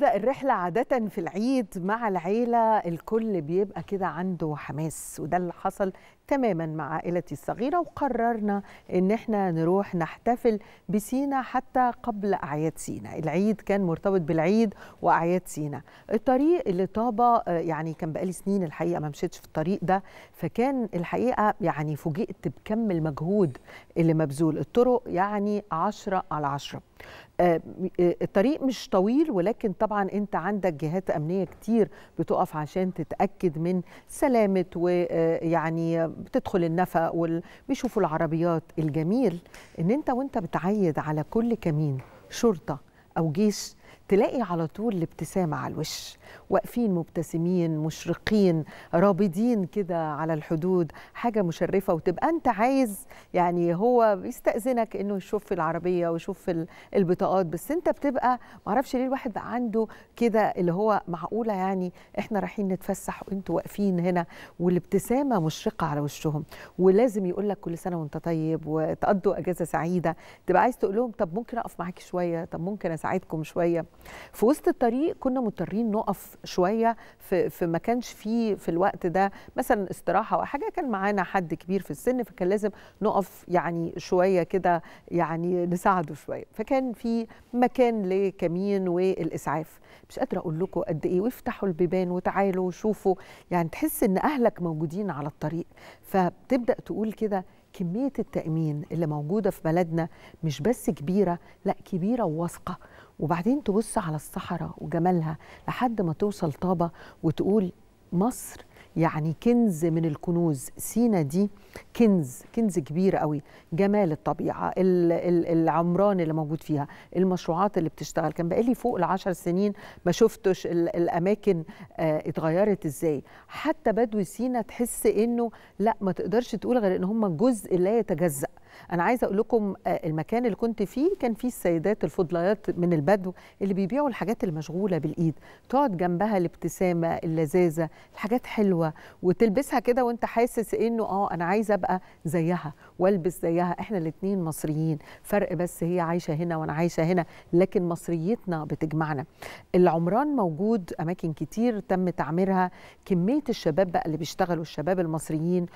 بتبدا الرحله عاده في العيد مع العيله الكل بيبقى كده عنده حماس وده اللي حصل تماما مع عائلتي الصغيرة وقررنا ان احنا نروح نحتفل بسينا حتى قبل اعياد سينا العيد كان مرتبط بالعيد واعياد سينا الطريق اللي طابة آه، يعني كان بقالي سنين الحقيقة ما مشيتش في الطريق ده فكان الحقيقة يعني فوجئت بكم المجهود اللي مبذول الطرق يعني عشرة على عشرة آه، آه، الطريق مش طويل ولكن طبعا انت عندك جهات امنيه كتير بتقف عشان تتاكد من سلامه ويعني بتدخل النفق وال... العربيات الجميل ان انت وانت بتعيد على كل كمين شرطه او جيش تلاقي على طول الابتسامة على الوش واقفين مبتسمين مشرقين رابضين كده على الحدود حاجة مشرفة وتبقى أنت عايز يعني هو بيستأذنك إنه يشوف العربية ويشوف البطاقات بس أنت بتبقى معرفش ليه الواحد بقى عنده كده اللي هو معقولة يعني إحنا رايحين نتفسح وأنتوا واقفين هنا والابتسامة مشرقة على وشهم ولازم يقول لك كل سنة وأنت طيب وتقضوا أجازة سعيدة تبقى عايز تقول لهم طب ممكن أقف معاكي شوية طب ممكن أساعدكم شوية في وسط الطريق كنا مضطرين نقف شويه في, في ما كانش فيه في الوقت ده مثلا استراحه او حاجه كان معانا حد كبير في السن فكان لازم نقف يعني شويه كده يعني نساعده شويه فكان في مكان لكمين والاسعاف مش قادره اقول لكم قد ايه وافتحوا البيبان وتعالوا وشوفوا يعني تحس ان اهلك موجودين على الطريق فبتبدا تقول كده كميه التامين اللي موجوده في بلدنا مش بس كبيره لا كبيره وواثقه وبعدين تبص على الصحراء وجمالها لحد ما توصل طابة وتقول مصر يعني كنز من الكنوز سينا دي كنز كنز كبير قوي جمال الطبيعة العمران اللي موجود فيها المشروعات اللي بتشتغل كان بقالي فوق العشر سنين ما شفتش الأماكن آه، اتغيرت ازاي حتى بدو سينا تحس انه لا ما تقدرش تقول غير ان هم جزء لا يتجزأ انا عايزه اقول لكم آه، المكان اللي كنت فيه كان فيه السيدات الفضلايات من البدو اللي بيبيعوا الحاجات المشغوله بالايد تقعد جنبها الابتسامه اللذاذه الحاجات حلوه وتلبسها كده وانت حاسس انه اه انا عايزه ابقى زيها والبس زيها احنا الاثنين مصريين فرق بس هي عايشه هنا وانا عايشه هنا لكن مصريتنا بتجمعنا العمران موجود اماكن كتير تم تعميرها كميه الشباب بقى اللي بيشتغلوا الشباب المصريين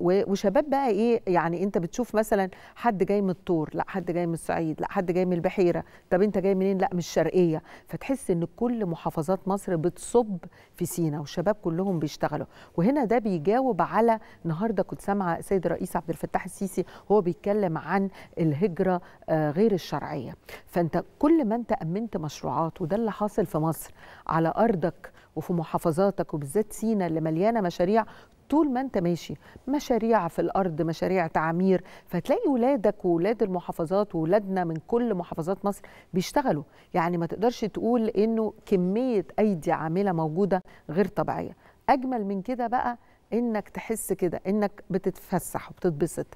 وشباب بقى ايه يعني انت بتشوف مثلا حد جاي من الطور لا حد جاي من الصعيد لا حد جاي من البحيره طب انت جاي منين لا من الشرقيه فتحس ان كل محافظات مصر بتصب في سينا والشباب كلهم بيشتغلوا وهنا ده بيجاوب على النهارده كنت سامعه السيد الرئيس عبد الفتاح السيسي هو بيتكلم عن الهجره آه، غير الشرعيه فانت كل ما انت امنت مشروعات وده اللي حاصل في مصر على ارضك وفي محافظاتك وبالذات سينا اللي مليانه مشاريع طول ما انت ماشي مشاريع في الارض مشاريع تعمير فتلاقي ولادك وولاد المحافظات وولادنا من كل محافظات مصر بيشتغلوا يعني ما تقدرش تقول انه كميه ايدي عامله موجوده غير طبيعيه اجمل من كده بقى انك تحس كده انك بتتفسح وبتتبسط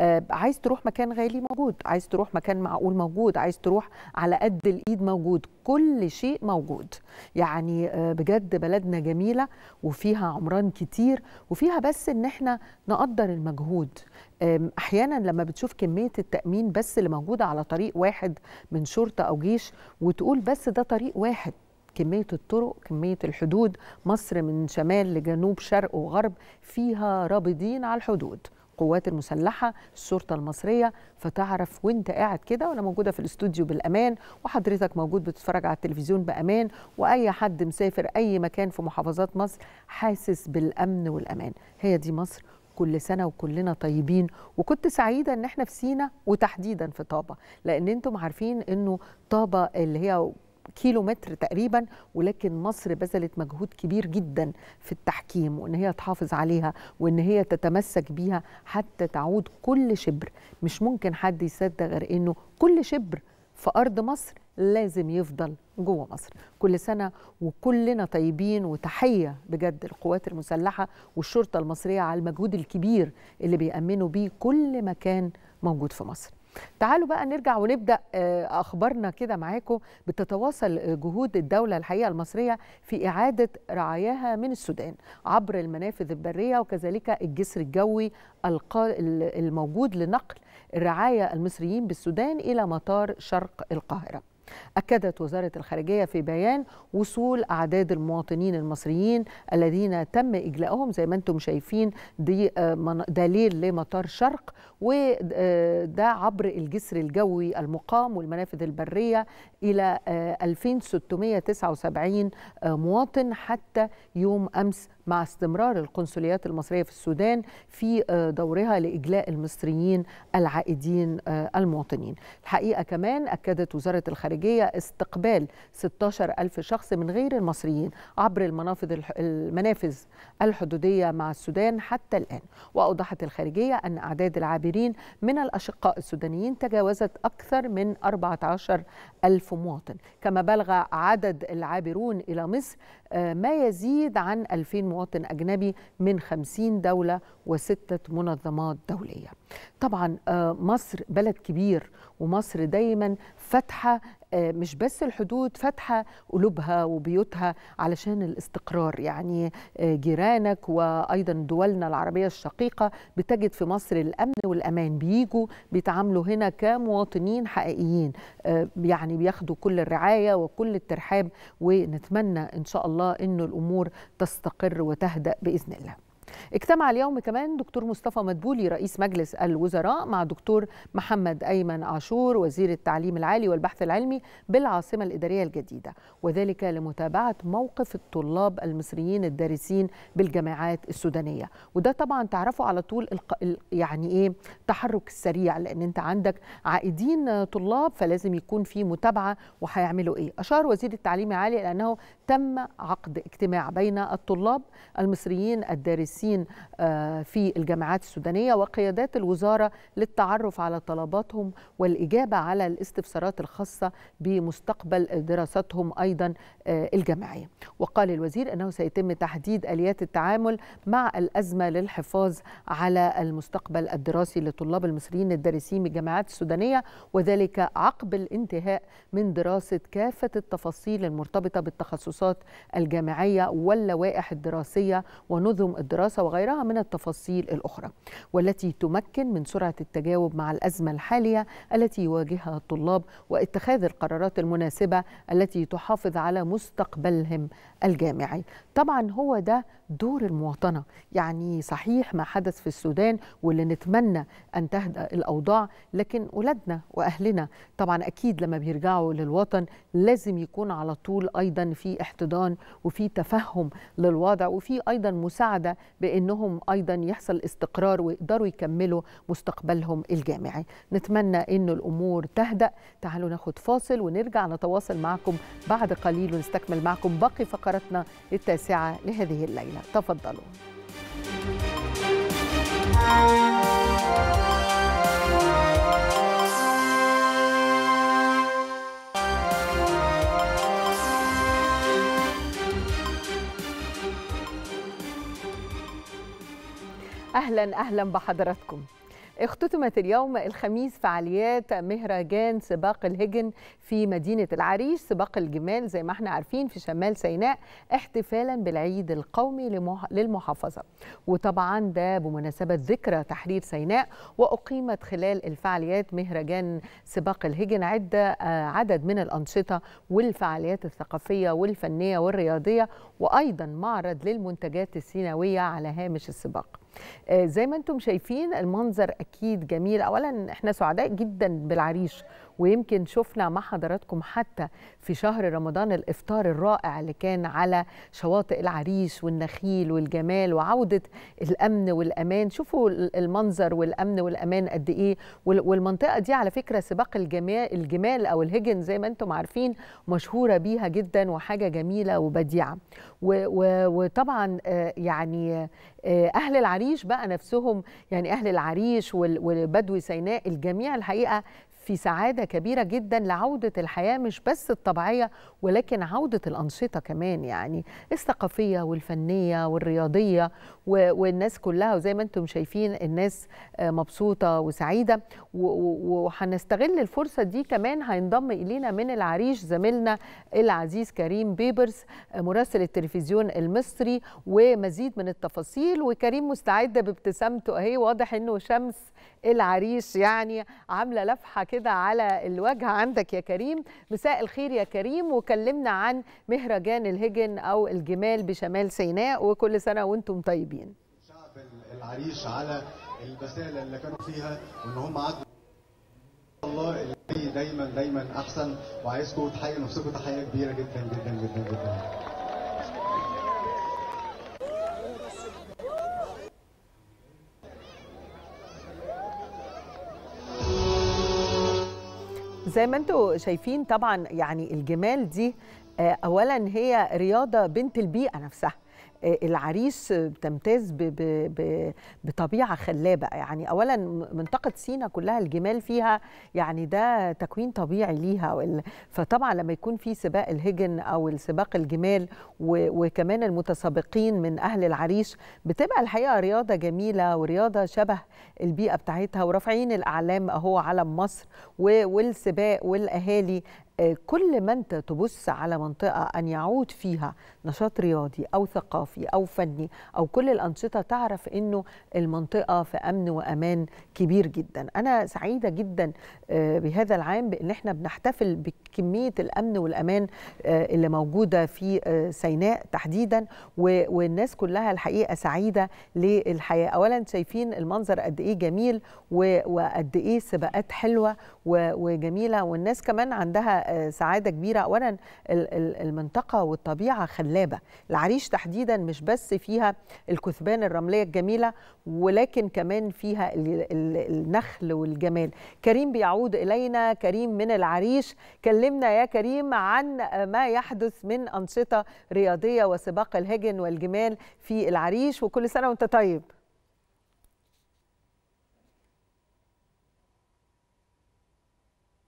آه عايز تروح مكان غالي موجود عايز تروح مكان معقول موجود عايز تروح على قد الايد موجود كل شيء موجود يعني آه بجد بلدنا جميله وفيها عمران كتير وفيها بس ان احنا نقدر المجهود احيانا لما بتشوف كميه التامين بس اللي موجوده على طريق واحد من شرطه او جيش وتقول بس ده طريق واحد كمية الطرق كمية الحدود مصر من شمال لجنوب شرق وغرب فيها رابضين على الحدود القوات المسلحة الشرطة المصرية فتعرف وانت قاعد كده وانا موجودة في الاستوديو بالأمان وحضرتك موجود بتتفرج على التلفزيون بأمان وأي حد مسافر أي مكان في محافظات مصر حاسس بالأمن والأمان هي دي مصر كل سنة وكلنا طيبين وكنت سعيدة ان احنا في سينا وتحديدا في طابة لان انتم عارفين انه طابة اللي هي كيلو متر تقريبا ولكن مصر بذلت مجهود كبير جدا في التحكيم وان هي تحافظ عليها وان هي تتمسك بيها حتى تعود كل شبر مش ممكن حد يصدق غير انه كل شبر في ارض مصر لازم يفضل جوه مصر كل سنه وكلنا طيبين وتحيه بجد القوات المسلحه والشرطه المصريه على المجهود الكبير اللي بيامنوا بيه كل مكان موجود في مصر تعالوا بقى نرجع ونبدا آه، اخبارنا كده معاكم بتتواصل آه، جهود الدوله الحقيقه المصريه في اعاده رعاياها من السودان عبر المنافذ البريه وكذلك الجسر الجوي الموجود لنقل الرعايه المصريين بالسودان الى مطار شرق القاهره أكدت وزارة الخارجية في بيان وصول أعداد المواطنين المصريين الذين تم إجلائهم زي ما أنتم شايفين دي آه، دليل لمطار شرق وده آه، عبر الجسر الجوي المقام والمنافذ البرية إلى 2679 آه، مواطن حتى يوم أمس مع استمرار القنصليات المصرية في السودان في آه، دورها لإجلاء المصريين العائدين آه، المواطنين الحقيقة كمان أكدت وزارة الخارجية استقبال 16 ألف شخص من غير المصريين عبر المنافذ المنافذ الحدودية مع السودان حتى الآن وأوضحت الخارجية أن أعداد العابرين من الأشقاء السودانيين تجاوزت أكثر من 14 ألف مواطن كما بلغ عدد العابرون إلى مصر ما يزيد عن 2000 مواطن أجنبي من 50 دولة وستة منظمات دولية طبعا آه، مصر بلد كبير ومصر دايما فاتحه آه، مش بس الحدود فاتحه قلوبها وبيوتها علشان الاستقرار يعني آه، جيرانك وايضا دولنا العربيه الشقيقه بتجد في مصر الامن والامان بيجوا بيتعاملوا هنا كمواطنين حقيقيين آه، يعني بياخدوا كل الرعايه وكل الترحاب ونتمنى ان شاء الله انه الامور تستقر وتهدأ باذن الله اجتمع اليوم كمان دكتور مصطفى مدبولي رئيس مجلس الوزراء مع دكتور محمد أيمن عاشور وزير التعليم العالي والبحث العلمي بالعاصمة الإدارية الجديدة وذلك لمتابعة موقف الطلاب المصريين الدارسين بالجامعات السودانية وده طبعا تعرفوا على طول يعني إيه تحرك السريع لأن أنت عندك عائدين طلاب فلازم يكون في متابعة وهيعملوا إيه أشار وزير التعليم العالي لأنه تم عقد اجتماع بين الطلاب المصريين الدارسين المدرسين آه، في الجامعات السودانية وقيادات الوزارة للتعرف على طلباتهم والإجابة على الاستفسارات الخاصة بمستقبل دراستهم أيضا آه، الجامعية وقال الوزير أنه سيتم تحديد آليات التعامل مع الأزمة للحفاظ على المستقبل الدراسي للطلاب المصريين الدارسين بالجامعات السودانية وذلك عقب الانتهاء من دراسة كافة التفاصيل المرتبطة بالتخصصات الجامعية واللوائح الدراسية ونظم الدراسة الهندسة وغيرها من التفاصيل الأخرى والتي تمكن من سرعة التجاوب مع الأزمة الحالية التي يواجهها الطلاب واتخاذ القرارات المناسبة التي تحافظ على مستقبلهم الجامعي طبعا هو ده دور المواطنة يعني صحيح ما حدث في السودان واللي نتمنى أن تهدأ الأوضاع لكن أولادنا وأهلنا طبعا أكيد لما بيرجعوا للوطن لازم يكون على طول أيضا في احتضان وفي تفهم للوضع وفي أيضا مساعدة بأنهم أيضا يحصل استقرار ويقدروا يكملوا مستقبلهم الجامعي نتمنى أن الأمور تهدأ تعالوا ناخد فاصل ونرجع نتواصل معكم بعد قليل ونستكمل معكم باقي فقراتنا التاسعة لهذه الليلة تفضلوا اهلا اهلا بحضراتكم اختتمت اليوم الخميس فعاليات مهرجان سباق الهجن في مدينة العريش سباق الجمال زي ما احنا عارفين في شمال سيناء احتفالا بالعيد القومي للمحافظة وطبعا ده بمناسبة ذكرى تحرير سيناء وأقيمت خلال الفعاليات مهرجان سباق الهجن عدة آه، عدد من الأنشطة والفعاليات الثقافية والفنية والرياضية وأيضا معرض للمنتجات السيناوية على هامش السباق آه، زي ما انتم شايفين المنظر اكيد جميل اولا احنا سعداء جدا بالعريش ويمكن شفنا مع حضراتكم حتى في شهر رمضان الافطار الرائع اللي كان على شواطئ العريش والنخيل والجمال وعوده الامن والامان شوفوا المنظر والامن والامان قد ايه والمنطقه دي على فكره سباق الجمال الجمال او الهجن زي ما انتم عارفين مشهوره بيها جدا وحاجه جميله وبديعه وطبعا آه، يعني آه، اهل العريش بقى نفسهم يعني اهل العريش وبدو سيناء الجميع الحقيقه في سعادة كبيرة جدا لعودة الحياة مش بس الطبيعية ولكن عودة الأنشطة كمان يعني الثقافية والفنية والرياضية والناس كلها وزي ما انتم شايفين الناس آه، مبسوطة وسعيدة وهنستغل الفرصة دي كمان هينضم إلينا من العريش زميلنا العزيز كريم بيبرس آه، مراسل التلفزيون المصري ومزيد من التفاصيل وكريم مستعدة بابتسامته أهي واضح أنه شمس العريس يعني عامله لفحه كده على الوجه عندك يا كريم مساء الخير يا كريم وكلمنا عن مهرجان الهجن او الجمال بشمال سيناء وكل سنه وانتم طيبين شعب العريش على البساله اللي كانوا فيها وان هم عدوا الله اللي دايما دايما احسن وعايزكم تحيوا نفسكم تحيه كبيره جدا جدا جدا جدا زي ما انتم شايفين طبعا يعني الجمال دي آه، اولا هي رياضه بنت البيئه نفسها العريس بتمتاز بطبيعه خلابه يعني اولا منطقه سينا كلها الجمال فيها يعني ده تكوين طبيعي ليها فطبعا لما يكون في سباق الهجن او السباق الجمال وكمان المتسابقين من اهل العريش بتبقى الحقيقه رياضه جميله ورياضه شبه البيئه بتاعتها ورافعين الاعلام اهو علم مصر والسباق والاهالي كل ما انت تبص على منطقه ان يعود فيها نشاط رياضي او ثقافي او فني او كل الانشطه تعرف انه المنطقه في امن وامان كبير جدا انا سعيده جدا آه، بهذا العام بان احنا بنحتفل بكميه الامن والامان آه، اللي موجوده في آه، سيناء تحديدا والناس كلها الحقيقه سعيده للحياه اولا شايفين المنظر قد ايه جميل وقد ايه سباقات حلوه وجميله والناس كمان عندها سعاده كبيره اولا المنطقه والطبيعه خلابه العريش تحديدا مش بس فيها الكثبان الرمليه الجميله ولكن كمان فيها النخل والجمال كريم بيعود يعود إلينا كريم من العريش كلمنا يا كريم عن ما يحدث من أنشطة رياضية وسباق الهجن والجمال في العريش وكل سنة وانت طيب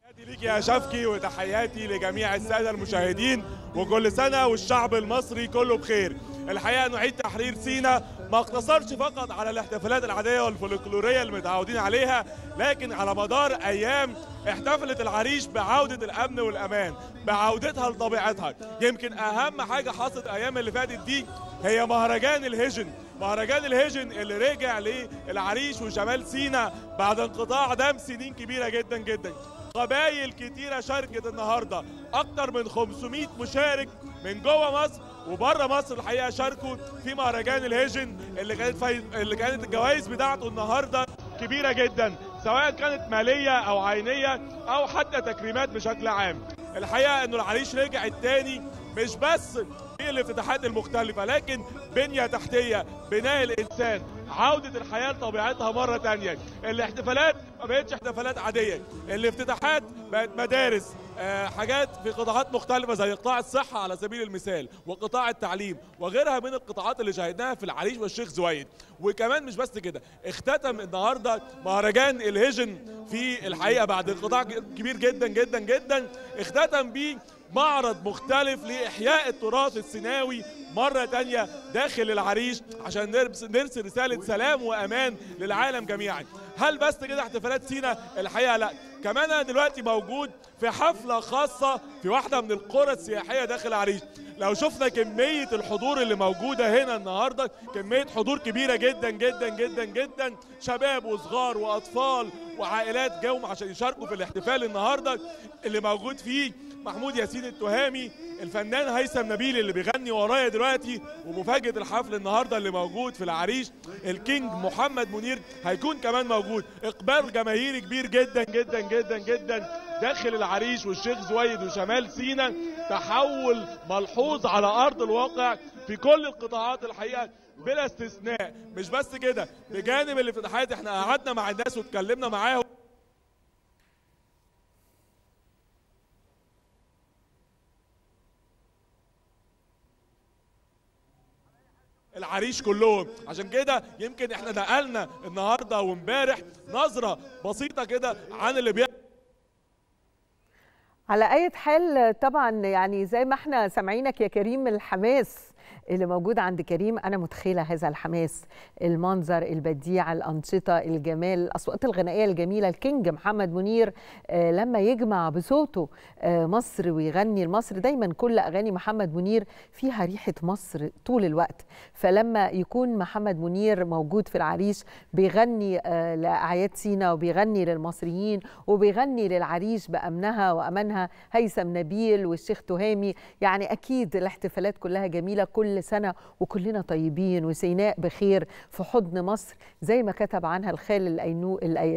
تحياتي ليك يا شفكي وتحياتي لجميع الساده المشاهدين وكل سنه والشعب المصري كله بخير الحقيقه نعيد تحرير سينا ما اقتصرش فقط على الاحتفالات العادية والفولكلورية متعودين عليها لكن على مدار أيام احتفلت العريش بعودة الأمن والأمان بعودتها لطبيعتها يمكن أهم حاجة حصلت أيام اللي فاتت دي هي مهرجان الهجن مهرجان الهجن اللي رجع للعريش وشمال سينا بعد انقطاع دم سنين كبيرة جدا جدا قبايل كتيرة شاركت النهاردة أكتر من 500 مشارك من جوه مصر وبره مصر الحقيقه شاركوا في مهرجان الهيجن اللي كانت اللي كانت الجوائز بتاعته النهارده كبيره جدا سواء كانت ماليه او عينيه او حتى تكريمات بشكل عام الحقيقه انه العريش رجع الثاني مش بس في الافتتاحات المختلفه لكن بنيه تحتيه بناء الانسان عوده الحياه لطبيعتها مره ثانيه الاحتفالات ما بقتش احتفالات عاديه الافتتاحات بقت مدارس آه، حاجات في قطاعات مختلفة زي قطاع الصحة على سبيل المثال وقطاع التعليم وغيرها من القطاعات اللي شاهدناها في العريش والشيخ زويد وكمان مش بس كده اختتم النهاردة مهرجان الهيجن في الحقيقة بعد قطاع كبير جدا جدا جدا اختتم بيه معرض مختلف لإحياء التراث السيناوي مرة تانية داخل العريش عشان نرسل رسالة سلام وأمان للعالم جميعا هل بس كده احتفالات سينا الحقيقة لا كمان أنا دلوقتي موجود في حفلة خاصة في واحدة من القرى السياحية داخل العريش لو شفنا كمية الحضور اللي موجودة هنا النهاردة كمية حضور كبيرة جدا جدا جدا جدا شباب وصغار وأطفال وعائلات جاوم عشان يشاركوا في الاحتفال النهاردة اللي موجود فيه محمود ياسين التهامي الفنان هيثم نبيل اللي بيغني ورايا دلوقتي ومفاجاه الحفل النهارده اللي موجود في العريش الكينج محمد منير هيكون كمان موجود اقبال جماهيري كبير جدا جدا جدا جدا داخل العريش والشيخ زويد وشمال سينا تحول ملحوظ على ارض الواقع في كل القطاعات الحقيقه بلا استثناء مش بس كده بجانب الافتتاحات احنا قعدنا مع الناس واتكلمنا معاهم العريش كلهم عشان كده يمكن احنا نقلنا النهارده وامبارح نظره بسيطه كده عن اللي بيحصل على اي حال طبعا يعني زي ما احنا سامعينك يا كريم الحماس اللي موجود عند كريم انا متخيله هذا الحماس المنظر البديع الانشطه الجمال الاصوات الغنائيه الجميله الكينج محمد منير آه، لما يجمع بصوته آه، مصر ويغني لمصر دايما كل اغاني محمد منير فيها ريحه مصر طول الوقت فلما يكون محمد منير موجود في العريش بيغني آه، لاعياد سينا وبيغني للمصريين وبيغني للعريش بامنها وامانها هيثم نبيل والشيخ تهامي يعني اكيد الاحتفالات كلها جميله كل كل سنة وكلنا طيبين وسيناء بخير في حضن مصر زي ما كتب عنها الخال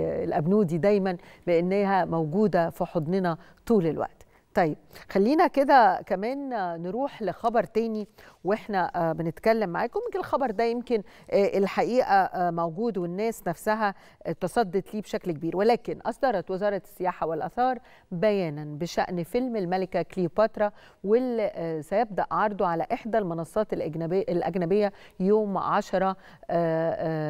الأبنودي دايما بأنها موجودة في حضننا طول الوقت طيب خلينا كده كمان نروح لخبر تاني واحنا آه، بنتكلم معاكم يمكن الخبر ده يمكن آه، الحقيقه آه، موجود والناس نفسها تصدت ليه بشكل كبير ولكن اصدرت وزاره السياحه والاثار بيانا بشان فيلم الملكه كليوباترا واللي سيبدا عرضه على احدى المنصات الاجنبيه يوم 10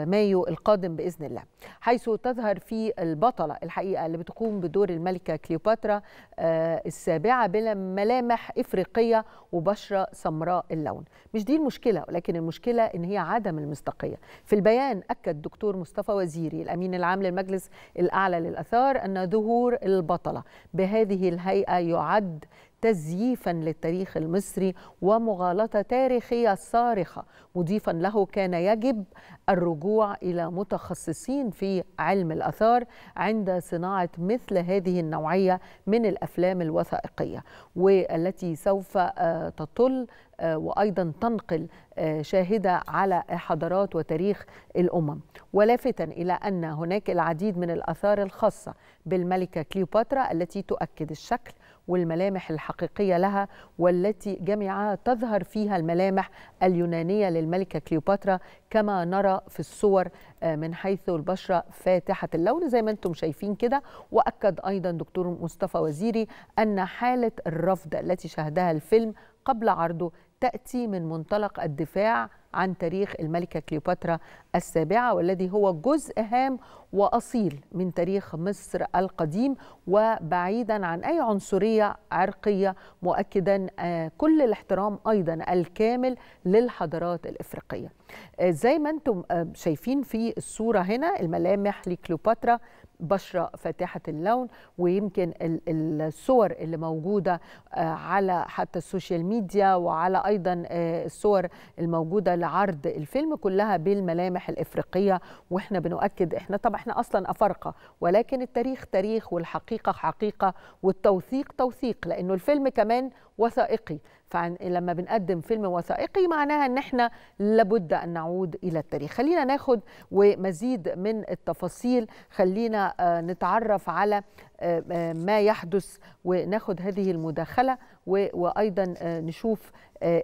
مايو القادم باذن الله حيث تظهر في البطله الحقيقه اللي بتقوم بدور الملكه كليوباترا السابقه بلا ملامح افريقيه وبشره سمراء اللون مش دي المشكله ولكن المشكله ان هي عدم المصداقيه في البيان اكد دكتور مصطفى وزيري الامين العام للمجلس الاعلى للاثار ان ظهور البطله بهذه الهيئه يعد تزييفا للتاريخ المصري ومغالطه تاريخيه صارخه مضيفا له كان يجب الرجوع الى متخصصين في علم الاثار عند صناعه مثل هذه النوعيه من الافلام الوثائقيه والتي سوف آه، تطل آه، وايضا تنقل آه، شاهده على حضارات وتاريخ الامم ولافتا الى ان هناك العديد من الاثار الخاصه بالملكه كليوباترا التي تؤكد الشكل والملامح الحقيقية لها والتي جميعها تظهر فيها الملامح اليونانية للملكة كليوباترا كما نرى في الصور آه، من حيث البشرة فاتحة اللون زي ما انتم شايفين كده وأكد أيضا دكتور مصطفى وزيري أن حالة الرفض التي شهدها الفيلم قبل عرضه تأتي من منطلق الدفاع عن تاريخ الملكة كليوباترا السابعة والذي هو جزء هام وأصيل من تاريخ مصر القديم وبعيدا عن أي عنصرية عرقية مؤكدا آه، كل الاحترام أيضا الكامل للحضارات الإفريقية آه، زي ما أنتم آه، شايفين في الصورة هنا الملامح لكليوباترا بشرة فاتحة اللون ويمكن الصور اللي موجودة على حتى السوشيال ميديا وعلى أيضا الصور الموجودة لعرض الفيلم كلها بالملامح الافريقيه واحنا بنؤكد احنا طبعا احنا اصلا افارقه ولكن التاريخ تاريخ والحقيقه حقيقه والتوثيق توثيق لانه الفيلم كمان وثائقي فلما بنقدم فيلم وثائقي معناها ان احنا لابد ان نعود الى التاريخ خلينا ناخد ومزيد من التفاصيل خلينا آه، نتعرف على آه، آه، ما يحدث وناخد هذه المداخله وايضا نشوف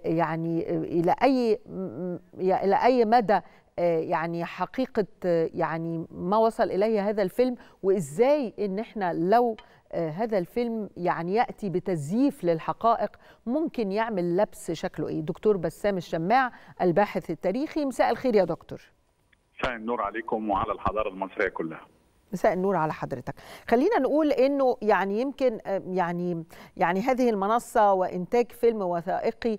يعني الى اي الى اي مدى يعني حقيقه يعني ما وصل اليه هذا الفيلم وازاي ان احنا لو آه، هذا الفيلم يعني ياتي بتزييف للحقائق ممكن يعمل لبس شكله ايه دكتور بسام الشماع الباحث التاريخي مساء الخير يا دكتور مساء النور عليكم وعلى الحضاره المصريه كلها مساء النور على حضرتك خلينا نقول انه يعني يمكن آه، يعني يعني هذه المنصه وانتاج فيلم وثائقي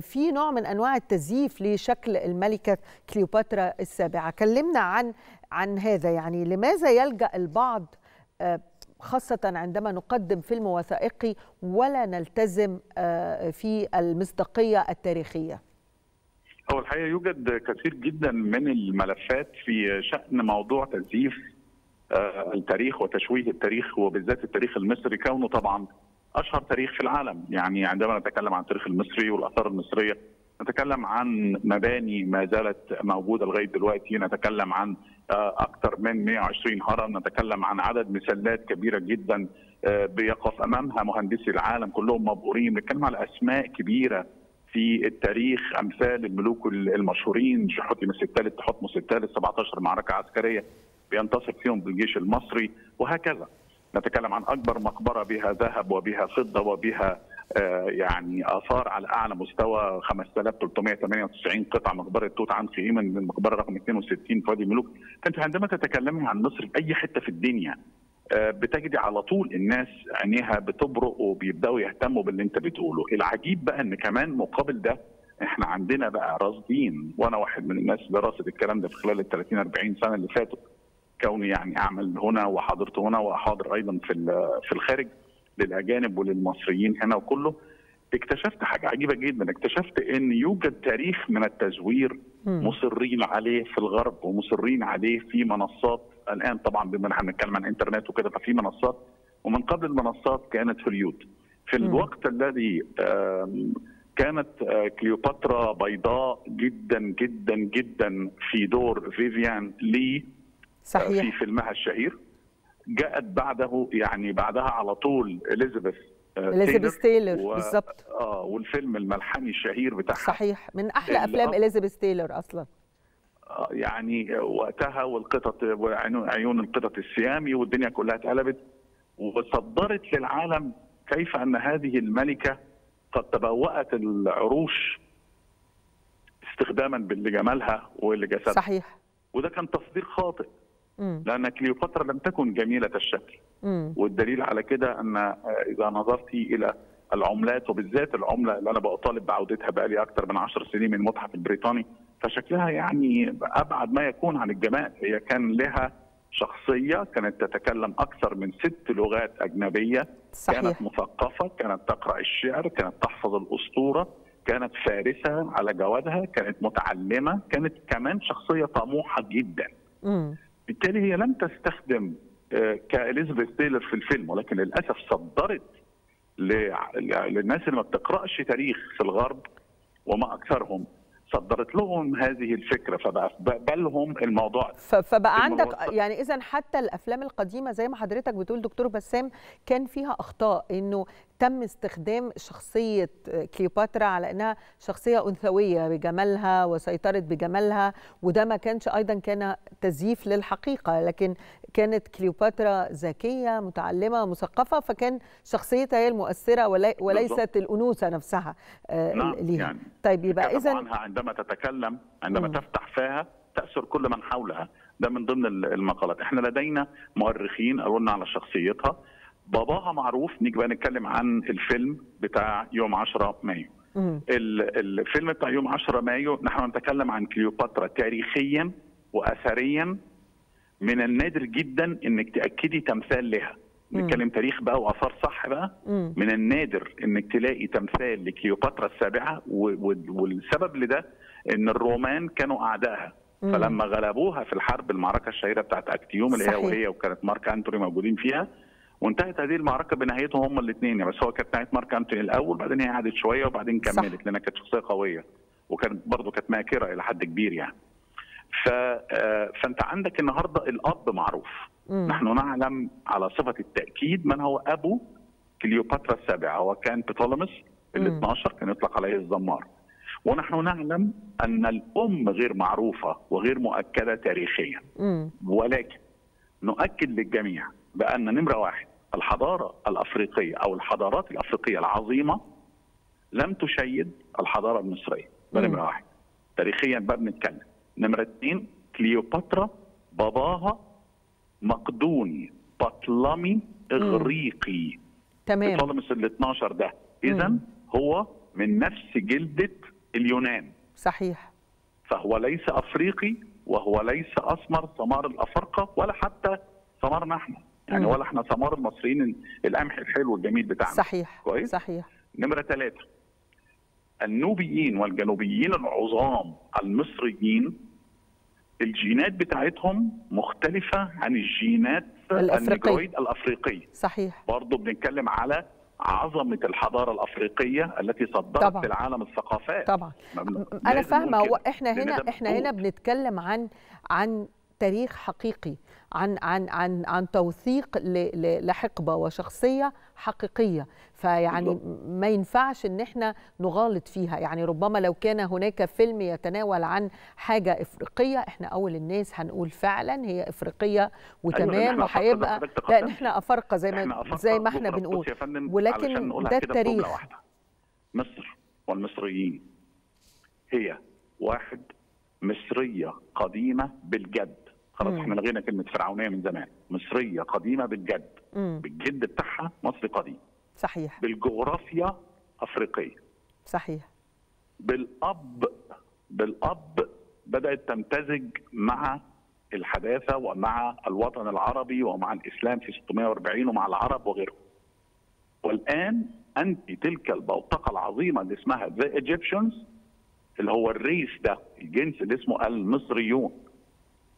في نوع من انواع التزييف لشكل الملكه كليوباترا السابعه كلمنا عن عن هذا يعني لماذا يلجا البعض آه، خاصة عندما نقدم فيلم وثائقي ولا نلتزم آه، في المصداقية التاريخية هو الحقيقة يوجد كثير جدا من الملفات في شأن موضوع تزييف آه، التاريخ وتشويه التاريخ وبالذات التاريخ المصري كونه طبعا أشهر تاريخ في العالم يعني عندما نتكلم عن التاريخ المصري والآثار المصرية نتكلم عن مباني ما زالت موجودة لغاية دلوقتي نتكلم عن آه، اكثر من 120 هرم نتكلم عن عدد مسلات كبيره جدا آه، بيقف امامها مهندسي العالم كلهم مبهورين نتكلم على اسماء كبيره في التاريخ امثال الملوك المشهورين حتمس الثالث تحتمس الثالث 17 معركه عسكريه بينتصر فيهم بالجيش المصري وهكذا نتكلم عن اكبر مقبره بها ذهب وبها فضه وبها آه، يعني اثار على اعلى مستوى 5398 قطعه مقبره توت عنخ ايمن من المقبره رقم 62 في وادي الملوك فانت عندما تتكلمي عن مصر في اي حته في الدنيا آه، بتجدي على طول الناس عينيها بتبرق وبيبداوا يهتموا باللي انت بتقوله العجيب بقى ان كمان مقابل ده احنا عندنا بقى راصدين وانا واحد من الناس اللي راصد الكلام ده في خلال ال 30 40 سنه اللي فاتوا كوني يعني اعمل هنا وحضرت هنا واحاضر ايضا في في الخارج للاجانب وللمصريين هنا وكله اكتشفت حاجه عجيبه جدا اكتشفت ان يوجد تاريخ من التزوير مصرين عليه في الغرب ومصرين عليه في منصات الان طبعا بما احنا بنتكلم عن انترنت وكده ففي منصات ومن قبل المنصات كانت في في الوقت الذي كانت كليوباترا بيضاء جدا جدا جدا في دور فيفيان لي صحيح. في فيلمها الشهير جاءت بعده يعني بعدها على طول اليزابيث اليزابيث تايلر و... بالظبط اه والفيلم الملحمي الشهير بتاعها صحيح من احلى افلام اليزابيث تايلر اصلا آه يعني وقتها والقطط وعيون القطط السيامي والدنيا كلها اتقلبت وصدرت للعالم كيف ان هذه الملكه قد تبوأت العروش استخداما لجمالها ولجسدها صحيح وده كان تصديق خاطئ لأن كليوباترا لم تكن جميلة الشكل والدليل على كده أن آه، إذا نظرت إلى العملات وبالذات العملة اللي أنا بطالب بعودتها بقالي أكثر من 10 سنين من المتحف البريطاني فشكلها يعني أبعد ما يكون عن الجمال هي كان لها شخصية كانت تتكلم أكثر من ست لغات أجنبية صحيح. كانت مثقفة كانت تقرأ الشعر كانت تحفظ الأسطورة كانت فارسة على جوادها كانت متعلمة كانت كمان شخصية طموحة جدا مم. بالتالي هي لم تستخدم آه، كاليزابيث تايلر في الفيلم ولكن للاسف صدرت للناس اللي ما بتقراش تاريخ في الغرب وما اكثرهم صدرت لهم هذه الفكره فبقى بالهم الموضوع فبقى عندك يعني اذا حتى الافلام القديمه زي ما حضرتك بتقول دكتور بسام كان فيها اخطاء انه تم استخدام شخصيه كليوباترا على انها شخصيه انثويه بجمالها وسيطرت بجمالها وده ما كانش ايضا كان تزييف للحقيقه لكن كانت كليوباترا ذكيه متعلمه مثقفه فكان شخصيتها هي المؤثره ولي وليست الانوثه نفسها آه، نعم ليها يعني طيب يبقى اذا عندما تتكلم عندما مم. تفتح فاها تاثر كل من حولها ده من ضمن المقالات احنا لدينا مؤرخين قالوا على شخصيتها باباها معروف نيجي بقى نتكلم عن الفيلم بتاع يوم 10 مايو الفيلم بتاع يوم 10 مايو نحن نتكلم عن كليوباترا تاريخيا واثريا من النادر جدا انك تاكدي تمثال لها نتكلم تاريخ بقى واثار صح بقى مم. من النادر انك تلاقي تمثال لكليوباترا السابعه والسبب لده ان الرومان كانوا اعدائها فلما غلبوها في الحرب المعركه الشهيره بتاعت اكتيوم اللي هي وهي وكانت مارك انتوني موجودين فيها وانتهت هذه المعركه بنهايتهم هم الاثنين يعني بس هو كانت نهايه مارك انتوني الاول بعدين هي قعدت شويه وبعدين كملت لانها كانت شخصيه قويه وكانت برضه كانت ماكره الى حد كبير يعني آه، فانت عندك النهارده الاب معروف مم. نحن نعلم على صفه التاكيد من هو ابو كليوباترا السابعه هو كان بطولمس ال 12 كان يطلق عليه الزمار ونحن نعلم ان الام غير معروفه وغير مؤكده تاريخيا مم. ولكن نؤكد للجميع بان نمره واحد الحضاره الافريقيه او الحضارات الافريقيه العظيمه لم تشيد الحضاره المصريه ده نمره واحد تاريخيا بقى بنتكلم نمرة اثنين كليوباترا باباها مقدوني بطلمي اغريقي تمام بطلمس ال 12 ده اذا هو من نفس جلده اليونان صحيح فهو ليس افريقي وهو ليس اسمر ثمار الافارقه ولا حتى ثمارنا احنا يعني ولا احنا ثمار المصريين القمح الحلو الجميل بتاعنا صحيح كويس صحيح نمره ثلاثه النوبيين والجنوبيين العظام المصريين الجينات بتاعتهم مختلفة عن الجينات الأفريقية الأفريقي صحيح برضه بنتكلم على عظمة الحضارة الأفريقية التي صدرت طبعا. العالم الثقافات طبعا أنا فاهمة إحنا هنا إحنا هنا بنتكلم عن عن تاريخ حقيقي عن عن عن عن توثيق لحقبة وشخصية حقيقيه فيعني ما ينفعش ان احنا نغالط فيها يعني ربما لو كان هناك فيلم يتناول عن حاجه افريقيه احنا اول الناس هنقول فعلا هي افريقيه أيوة، وتمام أيوة وهيبقى لان احنا افارقه زي ما زي ما احنا بنقول ولكن ده التاريخ مصر والمصريين هي واحد مصريه قديمه بالجد خلاص احنا لغينا كلمه فرعونيه من زمان مصريه قديمه بالجد مم. بالجد بتاعها مصري قديم صحيح بالجغرافيا افريقيه صحيح بالاب بالاب بدات تمتزج مع الحداثه ومع الوطن العربي ومع الاسلام في 640 ومع العرب وغيرهم. والان انت تلك البوتقه العظيمه اللي اسمها ذا ايجيبشنز اللي هو الريس ده الجنس اللي اسمه المصريون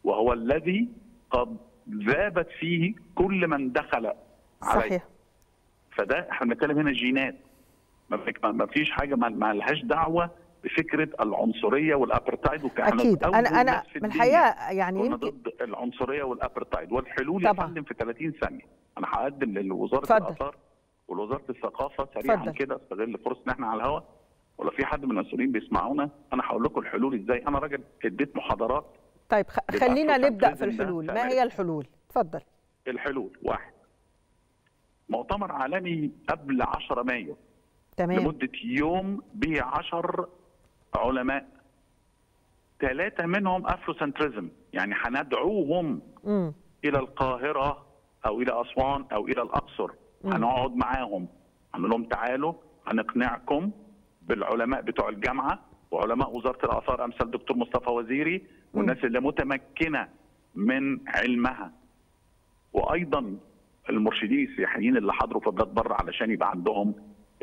وهو الذي قد ذابت فيه كل من دخل عليه صحيح فده احنا بنتكلم هنا جينات ما فيش حاجه ما لهاش دعوه بفكره العنصريه والابرتايد وكان اكيد انا انا من الحقيقه يعني يمكن ضد العنصريه والابرتايد والحلول طبعا. يا فندم في 30 ثانيه انا هقدم للوزاره الاثار ولوزاره الثقافه سريعا كده استغل فرصه ان احنا على الهواء ولو في حد من المسؤولين بيسمعونا انا هقول لكم الحلول ازاي انا راجل اديت محاضرات طيب خلينا نبدا في الحلول ما هي الحلول اتفضل الحلول واحد مؤتمر عالمي قبل 10 مايو تمام لمده يوم ب 10 علماء ثلاثه منهم افروسنتريزم يعني هندعوهم الى القاهره او الى اسوان او الى الاقصر هنقعد معاهم هنقول لهم تعالوا هنقنعكم بالعلماء بتوع الجامعه وعلماء وزاره الاثار امثال دكتور مصطفى وزيري والناس اللي متمكنه من علمها وايضا المرشدين السياحيين اللي حضروا في بلاد بره علشان يبقى عندهم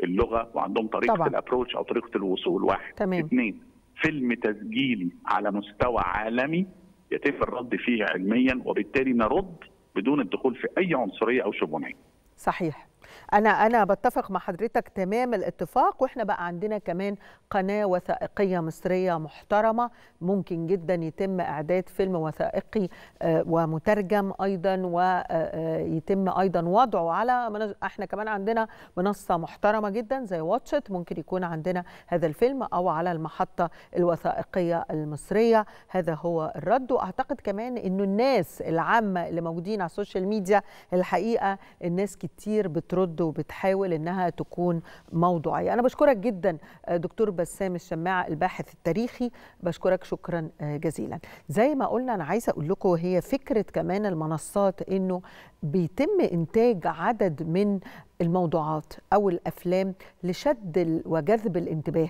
اللغه وعندهم طريقه طبعا. الابروتش او طريقه الوصول واحد تمام. اثنين فيلم تسجيلي على مستوى عالمي يتم الرد فيه علميا وبالتالي نرد بدون الدخول في اي عنصريه او شبهه صحيح انا انا بتفق مع حضرتك تمام الاتفاق واحنا بقى عندنا كمان قناه وثائقيه مصريه محترمه ممكن جدا يتم اعداد فيلم وثائقي آه، ومترجم ايضا ويتم آه، آه، ايضا وضعه على احنا كمان عندنا منصه محترمه جدا زي واتشت ممكن يكون عندنا هذا الفيلم او على المحطه الوثائقيه المصريه هذا هو الرد واعتقد كمان انه الناس العامه اللي موجودين على السوشيال ميديا الحقيقه الناس كتير بترد بترد وبتحاول انها تكون موضوعيه انا بشكرك جدا دكتور بسام الشماعه الباحث التاريخي بشكرك شكرا جزيلا زي ما قلنا انا عايزه اقول لكم هي فكره كمان المنصات انه بيتم انتاج عدد من الموضوعات او الافلام لشد وجذب الانتباه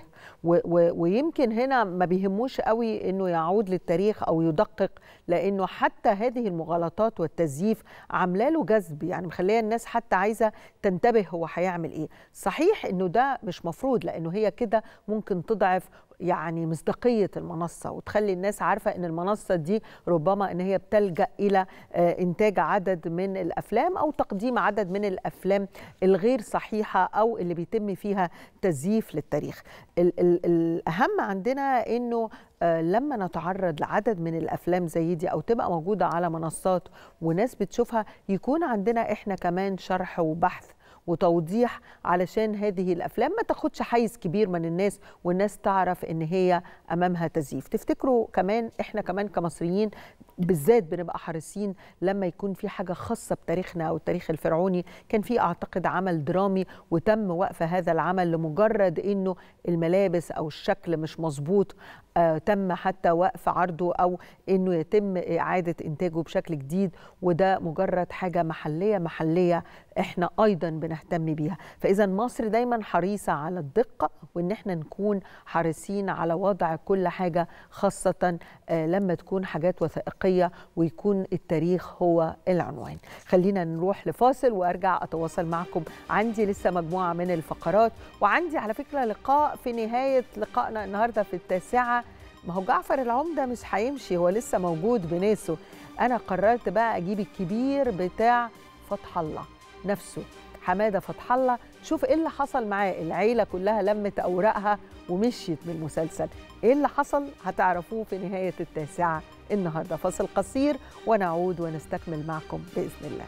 ويمكن هنا ما بيهموش قوي انه يعود للتاريخ او يدقق لانه حتى هذه المغالطات والتزييف عامله له جذب يعني مخليه الناس حتى عايزه تنتبه هو هيعمل ايه صحيح انه ده مش مفروض لانه هي كده ممكن تضعف يعني مصداقية المنصة وتخلي الناس عارفة أن المنصة دي ربما أن هي بتلجأ إلى آه، إنتاج عدد من الأفلام أو تقديم عدد من الأفلام الغير صحيحه او اللي بيتم فيها تزييف للتاريخ ال ال الاهم عندنا انه آه، لما نتعرض لعدد من الافلام زي دي او تبقى موجوده على منصات وناس بتشوفها يكون عندنا احنا كمان شرح وبحث وتوضيح علشان هذه الافلام ما تاخدش حيز كبير من الناس والناس تعرف ان هي امامها تزييف تفتكروا كمان احنا كمان كمصريين بالذات بنبقى حريصين لما يكون في حاجه خاصه بتاريخنا او التاريخ الفرعوني كان في اعتقد عمل درامي وتم وقف هذا العمل لمجرد انه الملابس او الشكل مش مظبوط آه تم حتى وقف عرضه او انه يتم اعاده انتاجه بشكل جديد وده مجرد حاجه محليه محليه احنا ايضا بن نهتم بيها فاذا مصر دايما حريصه على الدقه وان احنا نكون حريصين على وضع كل حاجه خاصه آه، لما تكون حاجات وثائقيه ويكون التاريخ هو العنوان خلينا نروح لفاصل وارجع اتواصل معكم عندي لسه مجموعه من الفقرات وعندي على فكره لقاء في نهايه لقائنا النهارده في التاسعه ما هو جعفر العمده مش هيمشي هو لسه موجود بناسه انا قررت بقى اجيب الكبير بتاع فتح الله نفسه حماده فتح الله شوف ايه اللي حصل معاه العيله كلها لمت اوراقها ومشيت من المسلسل ايه اللي حصل هتعرفوه في نهايه التاسعه النهارده فاصل قصير ونعود ونستكمل معكم باذن الله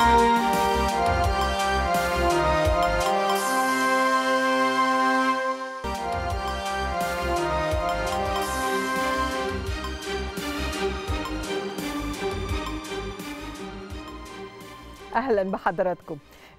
Thank you. اهلا بحضراتكم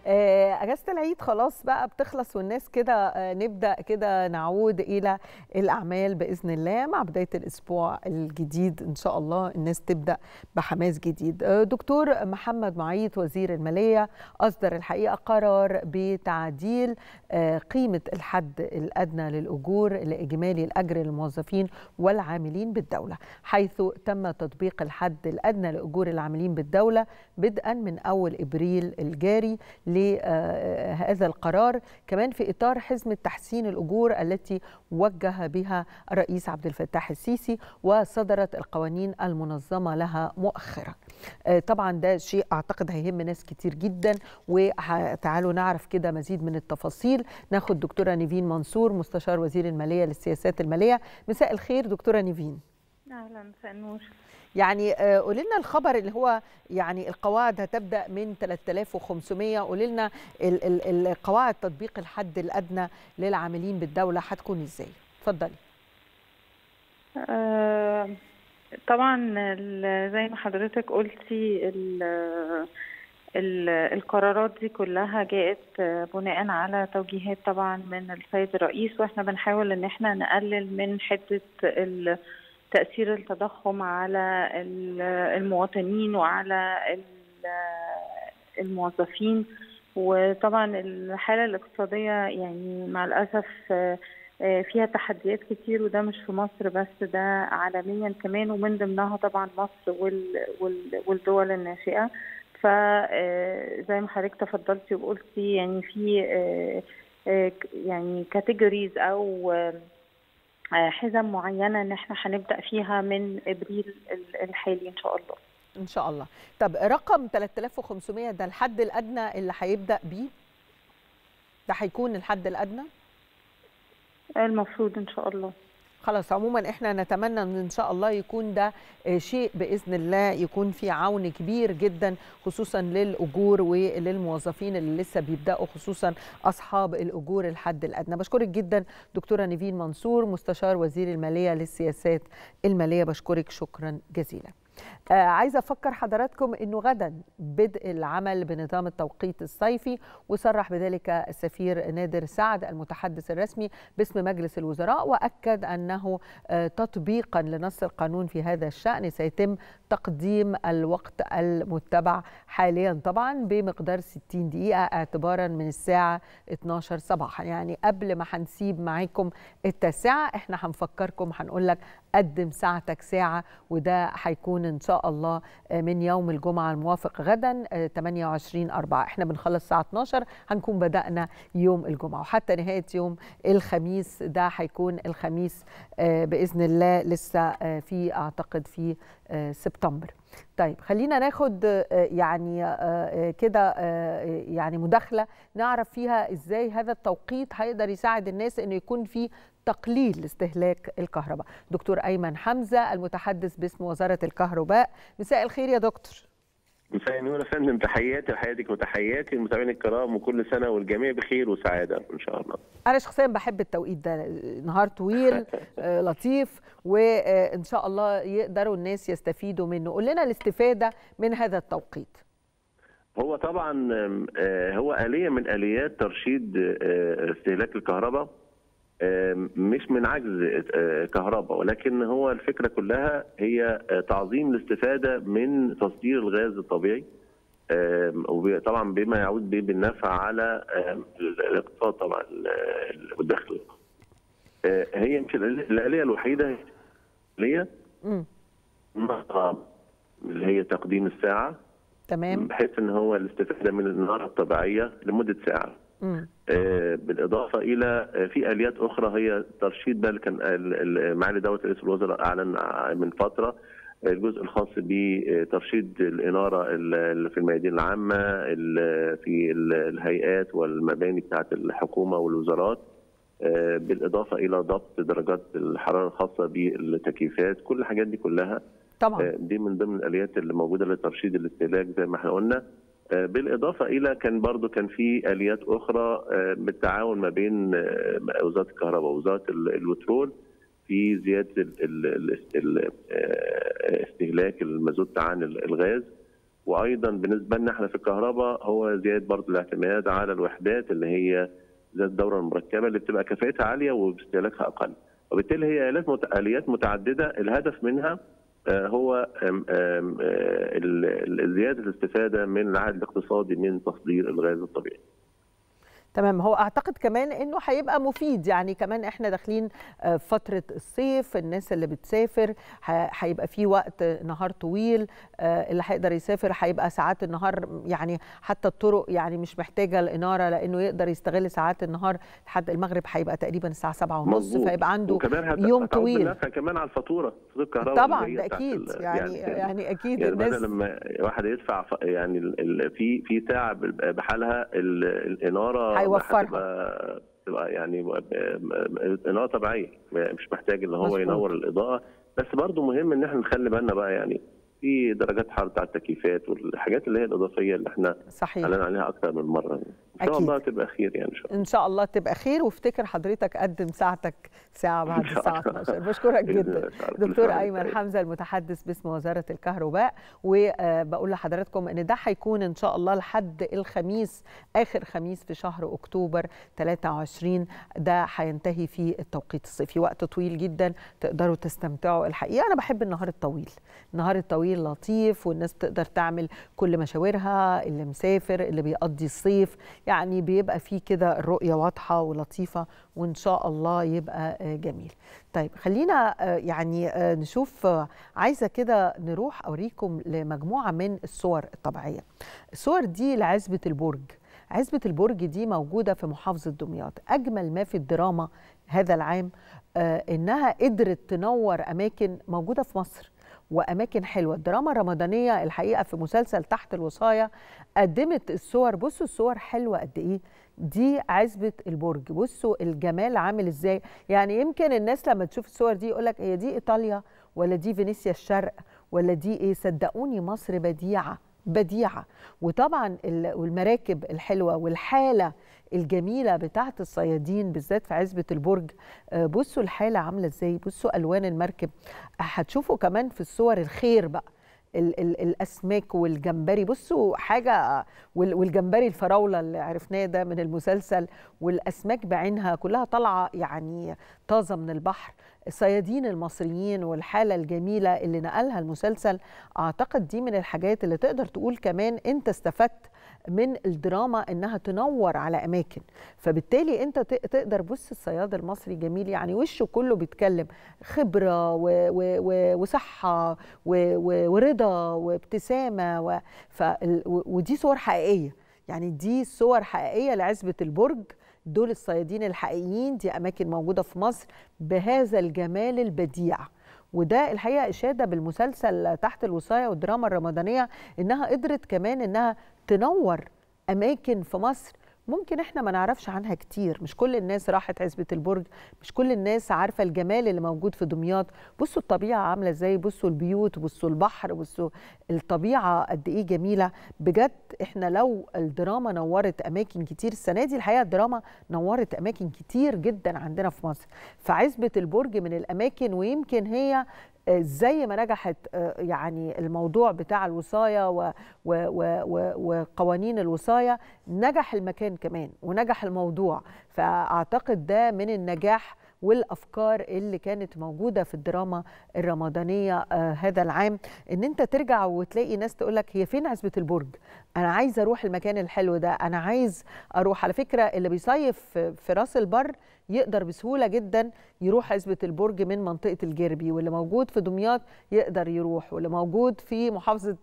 آه، اجازه العيد خلاص بقى بتخلص والناس كده آه، نبدا كده نعود الى الاعمال باذن الله مع بدايه الاسبوع الجديد ان شاء الله الناس تبدا بحماس جديد آه، دكتور محمد معيط وزير الماليه اصدر الحقيقه قرار بتعديل آه، قيمة الحد الأدنى للأجور لإجمالي الأجر للموظفين والعاملين بالدولة حيث تم تطبيق الحد الأدنى لأجور العاملين بالدولة بدءا من أول إبريل الجاري لهذا آه، القرار كمان في إطار حزمة تحسين الأجور التي وجه بها الرئيس عبد الفتاح السيسي وصدرت القوانين المنظمة لها مؤخراً آه، طبعا ده شيء اعتقد هيهم ناس كتير جدا وتعالوا نعرف كده مزيد من التفاصيل ناخد دكتوره نيفين منصور مستشار وزير الماليه للسياسات الماليه مساء الخير دكتوره نيفين اهلا مساء النور يعني آه، قولي لنا الخبر اللي هو يعني القواعد هتبدا من 3500 قولي لنا القواعد تطبيق الحد الادنى للعاملين بالدوله هتكون ازاي اتفضلي آه، طبعا زي ما حضرتك قلتي القرارات دي كلها جاءت بناء على توجيهات طبعا من السيد الرئيس واحنا بنحاول ان احنا نقلل من حده تاثير التضخم على المواطنين وعلى الموظفين وطبعا الحاله الاقتصاديه يعني مع الاسف آه، فيها تحديات كتير وده مش في مصر بس ده عالميا كمان ومن ضمنها طبعا مصر وال وال والدول الناشئه فزي آه، ما حضرتك تفضلتي وقلتي يعني في آه، يعني كاتيجوريز او حزم معينه ان احنا هنبدا فيها من ابريل الحالي ان شاء الله ان شاء الله طب رقم 3500 ده الحد الادنى اللي هيبدا بيه ده هيكون الحد الادنى آه، المفروض ان شاء الله خلاص عموما احنا نتمنى ان ان شاء الله يكون ده آه، شيء باذن الله يكون في عون كبير جدا خصوصا للاجور وللموظفين اللي لسه بيبداوا خصوصا اصحاب الاجور الحد الادنى بشكرك جدا دكتوره نيفين منصور مستشار وزير الماليه للسياسات الماليه بشكرك شكرا جزيلا آه عايزه افكر حضراتكم انه غدا بدء العمل بنظام التوقيت الصيفي وصرح بذلك السفير نادر سعد المتحدث الرسمي باسم مجلس الوزراء واكد انه آه تطبيقا لنص القانون في هذا الشان سيتم تقديم الوقت المتبع حاليا طبعا بمقدار 60 دقيقه اعتبارا من الساعه 12 صباحا يعني قبل ما هنسيب معاكم التاسعه احنا هنفكركم هنقول لك قدم ساعتك ساعة وده هيكون إن شاء الله آه، من يوم الجمعة الموافق غدا 28 آه، 4 احنا بنخلص الساعة 12 هنكون بدأنا يوم الجمعة وحتى نهاية يوم الخميس ده هيكون الخميس آه، بإذن الله لسه في أعتقد في سبتمبر طيب خلينا ناخد آه، يعني آه، آه، كده يعني مداخله نعرف فيها ازاي هذا التوقيت هيقدر يساعد الناس انه يكون في تقليل استهلاك الكهرباء دكتور ايمن حمزه المتحدث باسم وزاره الكهرباء مساء الخير يا دكتور مساء النور يا فندم تحياتي وحياتك وتحياتي المتابعين الكرام وكل سنه والجميع بخير وسعاده ان شاء الله. انا شخصيا بحب التوقيت ده نهار طويل آه، لطيف وان شاء الله يقدروا الناس يستفيدوا منه، قول لنا الاستفاده من هذا التوقيت. هو طبعا آه، هو اليه من اليات ترشيد آه، استهلاك الكهرباء مش من عجز آه، كهرباء ولكن هو الفكره كلها هي آه، تعظيم الاستفاده من تصدير الغاز الطبيعي وطبعا بما يعود به بالنفع على الاقتصاد طبعا آه، والدخل هي يمكن الاليه الوحيده هي اللي هي تقديم الساعه تمام بحيث ان هو الاستفاده من النهار الطبيعيه لمده ساعه آه، بالاضافه الى آه، في اليات اخرى هي ترشيد ده كان معالي دوله رئيس الوزراء اعلن من فتره آه، الجزء الخاص بترشيد الاناره في الميادين العامه في الهيئات والمباني بتاعه الحكومه والوزارات بالاضافه الى ضبط درجات الحراره الخاصه بالتكييفات كل الحاجات دي كلها طبعا دي من ضمن الاليات اللي موجوده لترشيد الاستهلاك زي ما احنا قلنا آه، بالاضافه الى كان برضو كان في اليات اخرى آه، بالتعاون ما بين آه، وزاره الكهرباء ووزاره البترول في زياده استهلاك المازوت عن الغاز وايضا بالنسبه لنا احنا في الكهرباء هو زياده برضو الاعتماد على الوحدات اللي هي ذات الدوره المركبه اللي بتبقى كفاءتها عاليه واستهلاكها اقل وبالتالي هي اليات متعدده الهدف منها آه، هو آه، زياده الاستفاده من العائد الاقتصادي من تصدير الغاز الطبيعي. تمام هو اعتقد كمان انه هيبقى مفيد يعني كمان احنا داخلين آه، فتره الصيف الناس اللي بتسافر هيبقى في وقت نهار طويل آه، اللي هيقدر يسافر هيبقى ساعات النهار يعني حتى الطرق يعني مش محتاجه الاناره لانه يقدر يستغل ساعات النهار لحد المغرب هيبقى تقريبا الساعه 7 ونص فيبقى عنده وكمان يوم طويل كمان على الفاتوره طبعا ده اكيد يعني يعني, يعني اكيد يعني الناس لما واحد يدفع يعني في في ساعه بحالها الاناره هيوفرها يعني اضاءه طبيعيه مش محتاج ان هو مزبوط. ينور الاضاءه بس برضه مهم ان احنا نخلي بالنا بقى يعني في درجات حراره على التكييفات والحاجات اللي هي الاضافيه اللي احنا صحيح اعلنا عليها اكثر من مره يعني. ان شاء الله تبقى خير يعني ان شاء الله ان شاء الله تبقى خير وافتكر حضرتك قدم ساعتك ساعه بعد الساعه 12 بشكرك جدا دكتور ايمن حمزه المتحدث باسم وزاره الكهرباء وبقول لحضراتكم ان ده هيكون ان شاء الله لحد الخميس اخر خميس في شهر اكتوبر 23 ده هينتهي في التوقيت الصيفي وقت طويل جدا تقدروا تستمتعوا الحقيقه انا بحب النهار الطويل النهار الطويل طويل لطيف والناس تقدر تعمل كل مشاورها اللي مسافر اللي بيقضي الصيف يعني بيبقى فيه كده الرؤية واضحة ولطيفة وإن شاء الله يبقى آه، جميل طيب خلينا آه، يعني آه، نشوف عايزة كده نروح أوريكم لمجموعة من الصور الطبيعية الصور دي لعزبة البرج عزبة البرج دي موجودة في محافظة دمياط أجمل ما في الدراما هذا العام إنها قدرت تنور أماكن موجودة في مصر واماكن حلوه الدراما الرمضانيه الحقيقه في مسلسل تحت الوصايه قدمت الصور بصوا الصور حلوه قد ايه دي عزبه البرج بصوا الجمال عامل ازاي يعني يمكن الناس لما تشوف الصور دي يقول لك هي دي ايطاليا ولا دي فينيسيا الشرق ولا دي ايه صدقوني مصر بديعه بديعه وطبعا المراكب الحلوه والحاله الجميله بتاعه الصيادين بالذات في عزبه البرج آه، بصوا الحاله عامله ازاي بصوا الوان المركب هتشوفوا كمان في الصور الخير بقى ال ال الاسماك والجمبري بصوا حاجه والجمبري الفراوله اللي عرفناه ده من المسلسل والاسماك بعينها كلها طالعه يعني طازه من البحر الصيادين المصريين والحاله الجميله اللي نقلها المسلسل اعتقد دي من الحاجات اللي تقدر تقول كمان انت استفدت من الدراما انها تنور على اماكن فبالتالي انت تقدر بص الصياد المصري جميل يعني وشه كله بيتكلم خبره و و و وصحه و و ورضا وابتسامه و ودي صور حقيقيه يعني دي صور حقيقيه لعزبه البرج دول الصيادين الحقيقيين دي اماكن موجوده في مصر بهذا الجمال البديع وده الحقيقه اشاده بالمسلسل تحت الوصايه والدراما الرمضانيه انها قدرت كمان انها تنور اماكن في مصر ممكن احنا ما نعرفش عنها كتير مش كل الناس راحت عزبة البرج مش كل الناس عارفة الجمال اللي موجود في دمياط بصوا الطبيعة عاملة ازاي بصوا البيوت بصوا البحر بصوا الطبيعة قد ايه جميلة بجد احنا لو الدراما نورت اماكن كتير السنة دي الحقيقة الدراما نورت اماكن كتير جدا عندنا في مصر فعزبة البرج من الاماكن ويمكن هي زي ما نجحت آه، يعني الموضوع بتاع الوصايه وقوانين الوصايه نجح المكان كمان ونجح الموضوع فاعتقد ده من النجاح والافكار اللي كانت موجوده في الدراما الرمضانيه آه، هذا العام ان انت ترجع وتلاقي ناس تقول لك هي فين عزبه البرج انا عايز اروح المكان الحلو ده انا عايز اروح على فكره اللي بيصيف في راس البر يقدر بسهوله جدا يروح عزبه البرج من منطقه الجربي واللي موجود في دمياط يقدر يروح واللي موجود في محافظه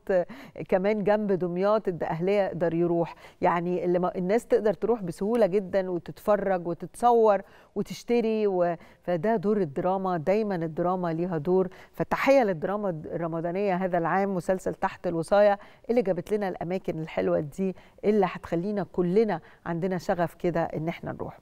كمان جنب دمياط الدقهليه يقدر يروح يعني اللي الناس تقدر تروح بسهوله جدا وتتفرج وتتصور وتشتري و... فده دور الدراما دايما الدراما ليها دور فالتحيه للدراما الرمضانيه هذا العام مسلسل تحت الوصايه اللي جابت لنا الاماكن الأماكن الحلوة دي اللي هتخلينا كلنا عندنا شغف كده إن احنا نروح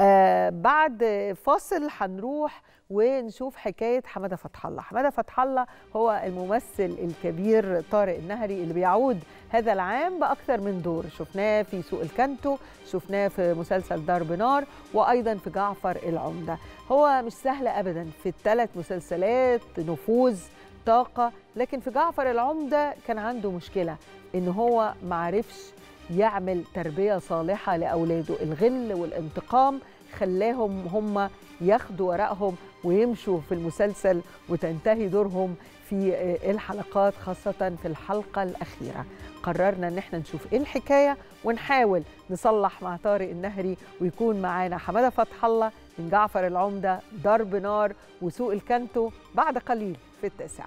آه بعد فاصل هنروح ونشوف حكايه حماده فتح الله، حماده فتح الله هو الممثل الكبير طارق النهري اللي بيعود هذا العام باكثر من دور، شفناه في سوق الكانتو، شفناه في مسلسل ضرب نار، وايضا في جعفر العمده، هو مش سهل ابدا في الثلاث مسلسلات نفوذ طاقة لكن في جعفر العمدة كان عنده مشكلة إن هو معرفش يعمل تربية صالحة لأولاده الغل والانتقام خلاهم هم ياخدوا ورقهم ويمشوا في المسلسل وتنتهي دورهم في آه، الحلقات خاصة في الحلقة الأخيرة قررنا ان احنا نشوف ايه الحكاية ونحاول نصلح مع طارق النهري ويكون معانا حمادة فتح الله من جعفر العمدة ضرب نار وسوق الكانتو بعد قليل في التاسعة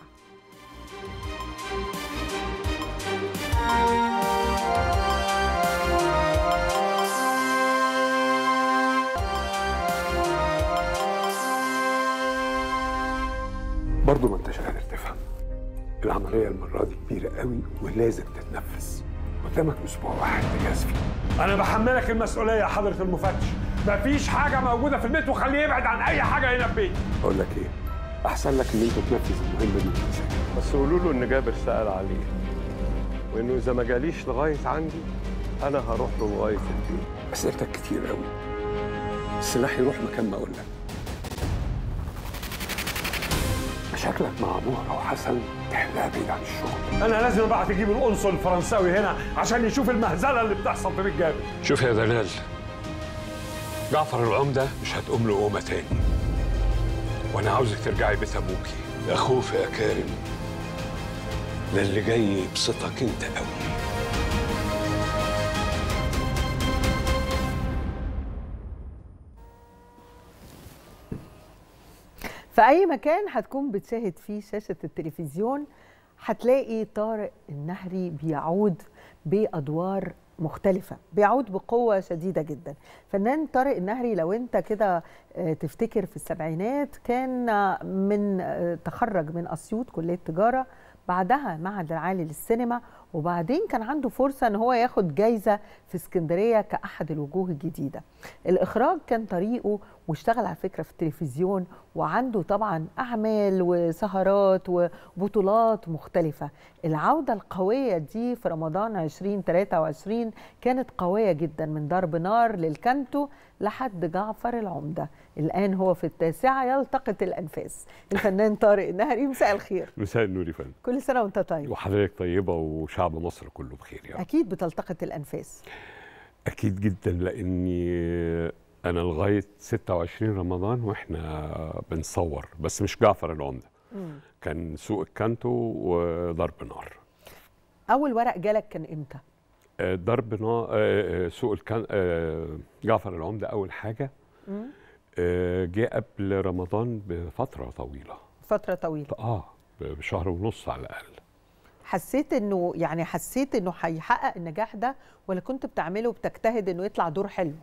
برضه ما انتش قادر تفهم العمليه المره دي كبيره قوي ولازم تتنفذ قدامك اسبوع واحد تجهز فيه انا بحملك المسؤوليه يا حضره المفتش مفيش حاجه موجوده في البيت وخليه يبعد عن اي حاجه هنا في البيت اقول لك ايه احسن لك ان انت تنفذ المهمه دي بس قولوا له ان جابر سال عليه وانه اذا ما جاليش لغايه عندي انا هروح له لغايه البيت اسئلتك كتير قوي السلاح يروح مكان ما اقول لك مشاكلك مع ابوها او حسن تحلها بعيد عن الشغل انا لازم ابعت اجيب القنصل الفرنساوي هنا عشان يشوف المهزله اللي بتحصل في بيت جابر شوف يا دلال جعفر العمده مش هتقوم له قومه تاني وانا عاوزك ترجعي بيت ابوكي اخوف يا كارم ده اللي جاي يبسطك انت قوي في اي مكان هتكون بتشاهد فيه شاشه التلفزيون هتلاقي طارق النهري بيعود بادوار مختلفة بيعود بقوة شديدة جدا فنان طارق النهري لو انت كده آه، تفتكر في السبعينات كان آه، من آه، تخرج من أسيوط كلية تجارة بعدها معهد العالي للسينما وبعدين كان عنده فرصة أن هو ياخد جايزة في اسكندرية كأحد الوجوه الجديدة الإخراج كان طريقه واشتغل على فكرة في التلفزيون وعنده طبعا أعمال وسهرات وبطولات مختلفة العودة القوية دي في رمضان 2023 كانت قوية جدا من ضرب نار للكانتو لحد جعفر العمدة الآن هو في التاسعة يلتقط الأنفاس الفنان طارق النهري مساء الخير مساء النور يا فندم كل سنة وأنت طيب وحضرتك طيبة وشعب مصر كله بخير يعني. أكيد بتلتقط الأنفاس أكيد جدا لأني أنا لغاية 26 رمضان وإحنا بنصور بس مش جعفر العمدة كان سوق الكانتو وضرب نار أول ورق جالك كان إمتى؟ آه، ضرب نار آه، آه، سوق الكان جعفر العمدة أول حاجة مم. آه، جه قبل رمضان بفتره طويله فتره طويله اه بشهر ونص على الاقل حسيت انه يعني حسيت انه هيحقق النجاح ده ولا كنت بتعمله وبتجتهد انه يطلع دور حلو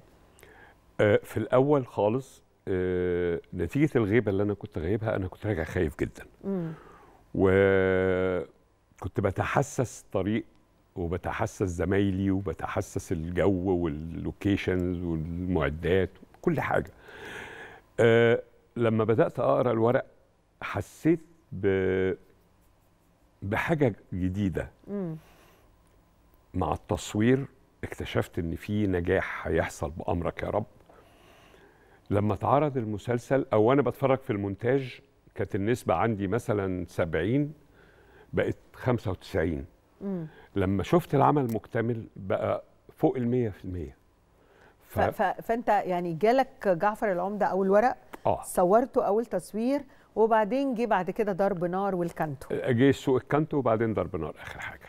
آه، في الاول خالص آه، نتيجه الغيبه اللي انا كنت غايبها انا كنت راجع خايف جدا مم. وكنت بتحسس طريق وبتحسس زمايلي وبتحسس الجو واللوكيشنز والمعدات كل حاجه أه لما بدات اقرا الورق حسيت ب بحاجه جديده مم. مع التصوير اكتشفت ان في نجاح هيحصل بامرك يا رب لما اتعرض المسلسل او انا بتفرج في المونتاج كانت النسبه عندي مثلا 70 بقت 95 مم. لما شفت العمل مكتمل بقى فوق ال 100% ف... ف... فانت يعني جالك جعفر العمده اول ورق اه صورته اول تصوير وبعدين جه بعد كده ضرب نار والكانتو آه، جه سوق الكانتو وبعدين ضرب نار اخر حاجه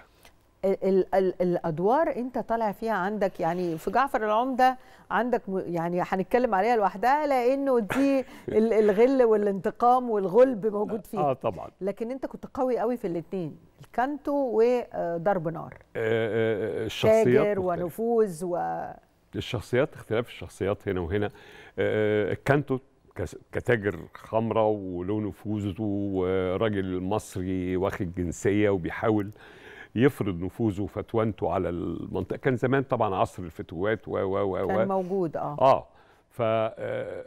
ال ال الادوار انت طالع فيها عندك يعني في جعفر العمده عندك يعني هنتكلم عليها لوحدها لانه دي الغل والانتقام والغلب موجود فيها اه طبعا لكن انت كنت قوي قوي في الاثنين الكانتو وضرب نار آه آه, آه، الشخصيات تاجر ونفوذ و الشخصيات اختلاف الشخصيات هنا وهنا آه، آه، كانتو كتاجر خمرة وله نفوذه وراجل مصري واخد جنسية وبيحاول يفرض نفوذه وفتوانته على المنطقة كان زمان طبعا عصر الفتوات و و و كان موجود اه اه ف آه،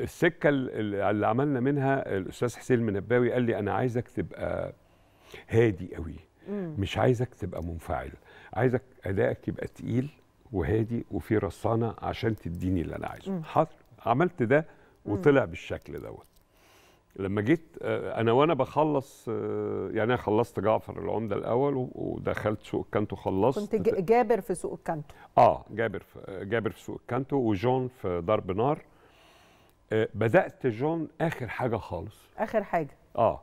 السكة اللي عملنا منها الأستاذ حسين المنباوي قال لي أنا عايزك تبقى هادي قوي مش عايزك تبقى منفعل عايزك أدائك يبقى تقيل وهادي وفي رصانه عشان تديني اللي انا عايزه حاضر عملت ده وطلع بالشكل دوت لما جيت آه، انا وانا بخلص آه، يعني انا خلصت جعفر العمده الاول ودخلت سوق الكانتو خلصت كنت جابر في سوق الكانتو اه جابر في جابر في سوق الكانتو وجون في ضرب نار آه، بدات جون اخر حاجه خالص اخر حاجه اه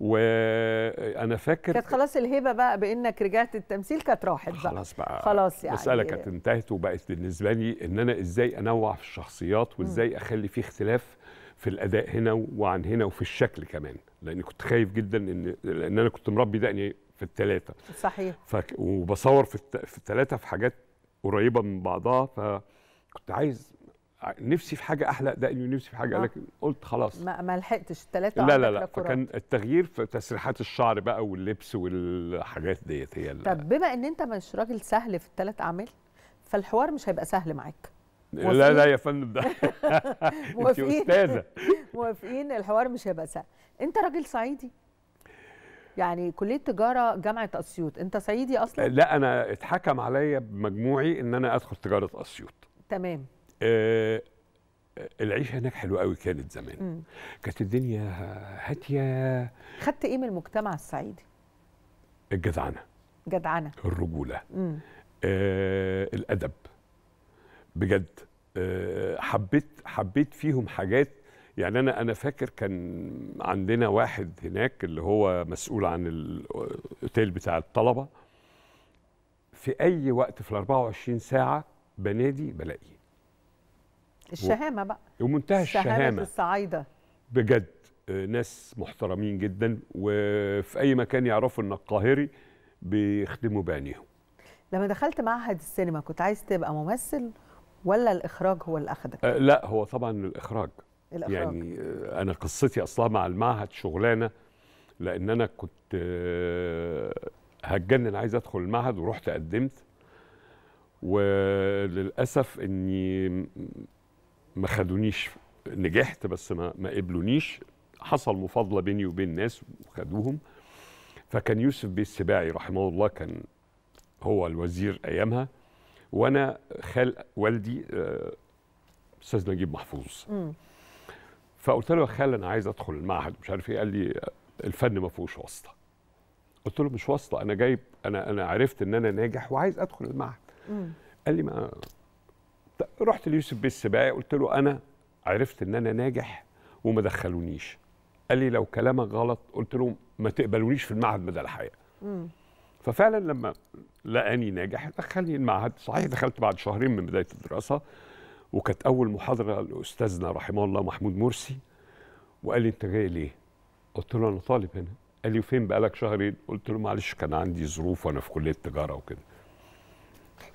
وانا فاكر كانت خلاص الهبه بقى بانك رجعت التمثيل كانت راحت بقى خلاص بقى خلاص يعني المساله كانت انتهت وبقت بالنسبه لي ان انا ازاي انوع في الشخصيات وازاي اخلي في اختلاف في الاداء هنا وعن هنا وفي الشكل كمان لان كنت خايف جدا ان لان انا كنت مربي دقني في الثلاثه صحيح ف... وبصور في الثلاثه في حاجات قريبه من بعضها فكنت عايز نفسي في حاجه احلى ده اني نفسي في حاجه آه. لكن قلت خلاص ما, ما لحقتش الثلاثه لا لا لا فكان التغيير في تسريحات الشعر بقى واللبس والحاجات ديت هي طب بما ان انت مش راجل سهل في الثلاث اعمال فالحوار مش هيبقى سهل معاك لا لا يا فندم ده انت استاذه موافقين الحوار مش هيبقى سهل انت راجل صعيدي يعني كليه تجاره جامعه اسيوط انت صعيدي اصلا لا انا اتحكم عليا بمجموعي ان انا ادخل تجاره اسيوط تمام آه العيشه هناك حلوه قوي كانت زمان كانت الدنيا هاتيه خدت ايه من المجتمع الصعيدي الجدعنه جدعنه الرجوله آه الادب بجد آه حبيت حبيت فيهم حاجات يعني انا انا فاكر كان عندنا واحد هناك اللي هو مسؤول عن الاوتيل بتاع الطلبه في اي وقت في ال 24 ساعه بنادي بلاقيه الشهامه بقى ومنتهى الشهامه شهامه الصعايده بجد آه، ناس محترمين جدا وفي اي مكان يعرفوا ان القاهري بيخدموا بعينيهم لما دخلت معهد السينما كنت عايز تبقى ممثل ولا الاخراج هو اللي اخدك أه لا هو طبعا الاخراج الأخراج. يعني آه، انا قصتي اصلا مع المعهد شغلانه لان انا كنت هتجنن آه، عايز ادخل المعهد ورحت قدمت وللاسف اني ما خدونيش نجحت بس ما, ما قبلونيش حصل مفاضله بيني وبين ناس وخدوهم فكان يوسف بيه السباعي رحمه الله كان هو الوزير ايامها وانا خال والدي آه، استاذ نجيب محفوظ فقلت له يا خال انا عايز ادخل المعهد مش عارف ايه قال لي الفن ما فيهوش واسطه قلت له مش واسطه انا جايب انا انا عرفت ان انا ناجح وعايز ادخل المعهد قال لي ما رحت ليوسف بيه السباعي قلت له انا عرفت ان انا ناجح وما دخلونيش قال لي لو كلامك غلط قلت له ما تقبلونيش في المعهد مدى الحياه ففعلا لما لقاني ناجح دخلني المعهد صحيح دخلت بعد شهرين من بدايه الدراسه وكانت اول محاضره لاستاذنا رحمه الله محمود مرسي وقال لي انت جاي ليه قلت له انا طالب هنا قال لي فين بقالك شهرين قلت له معلش كان عندي ظروف وانا في كليه تجاره وكده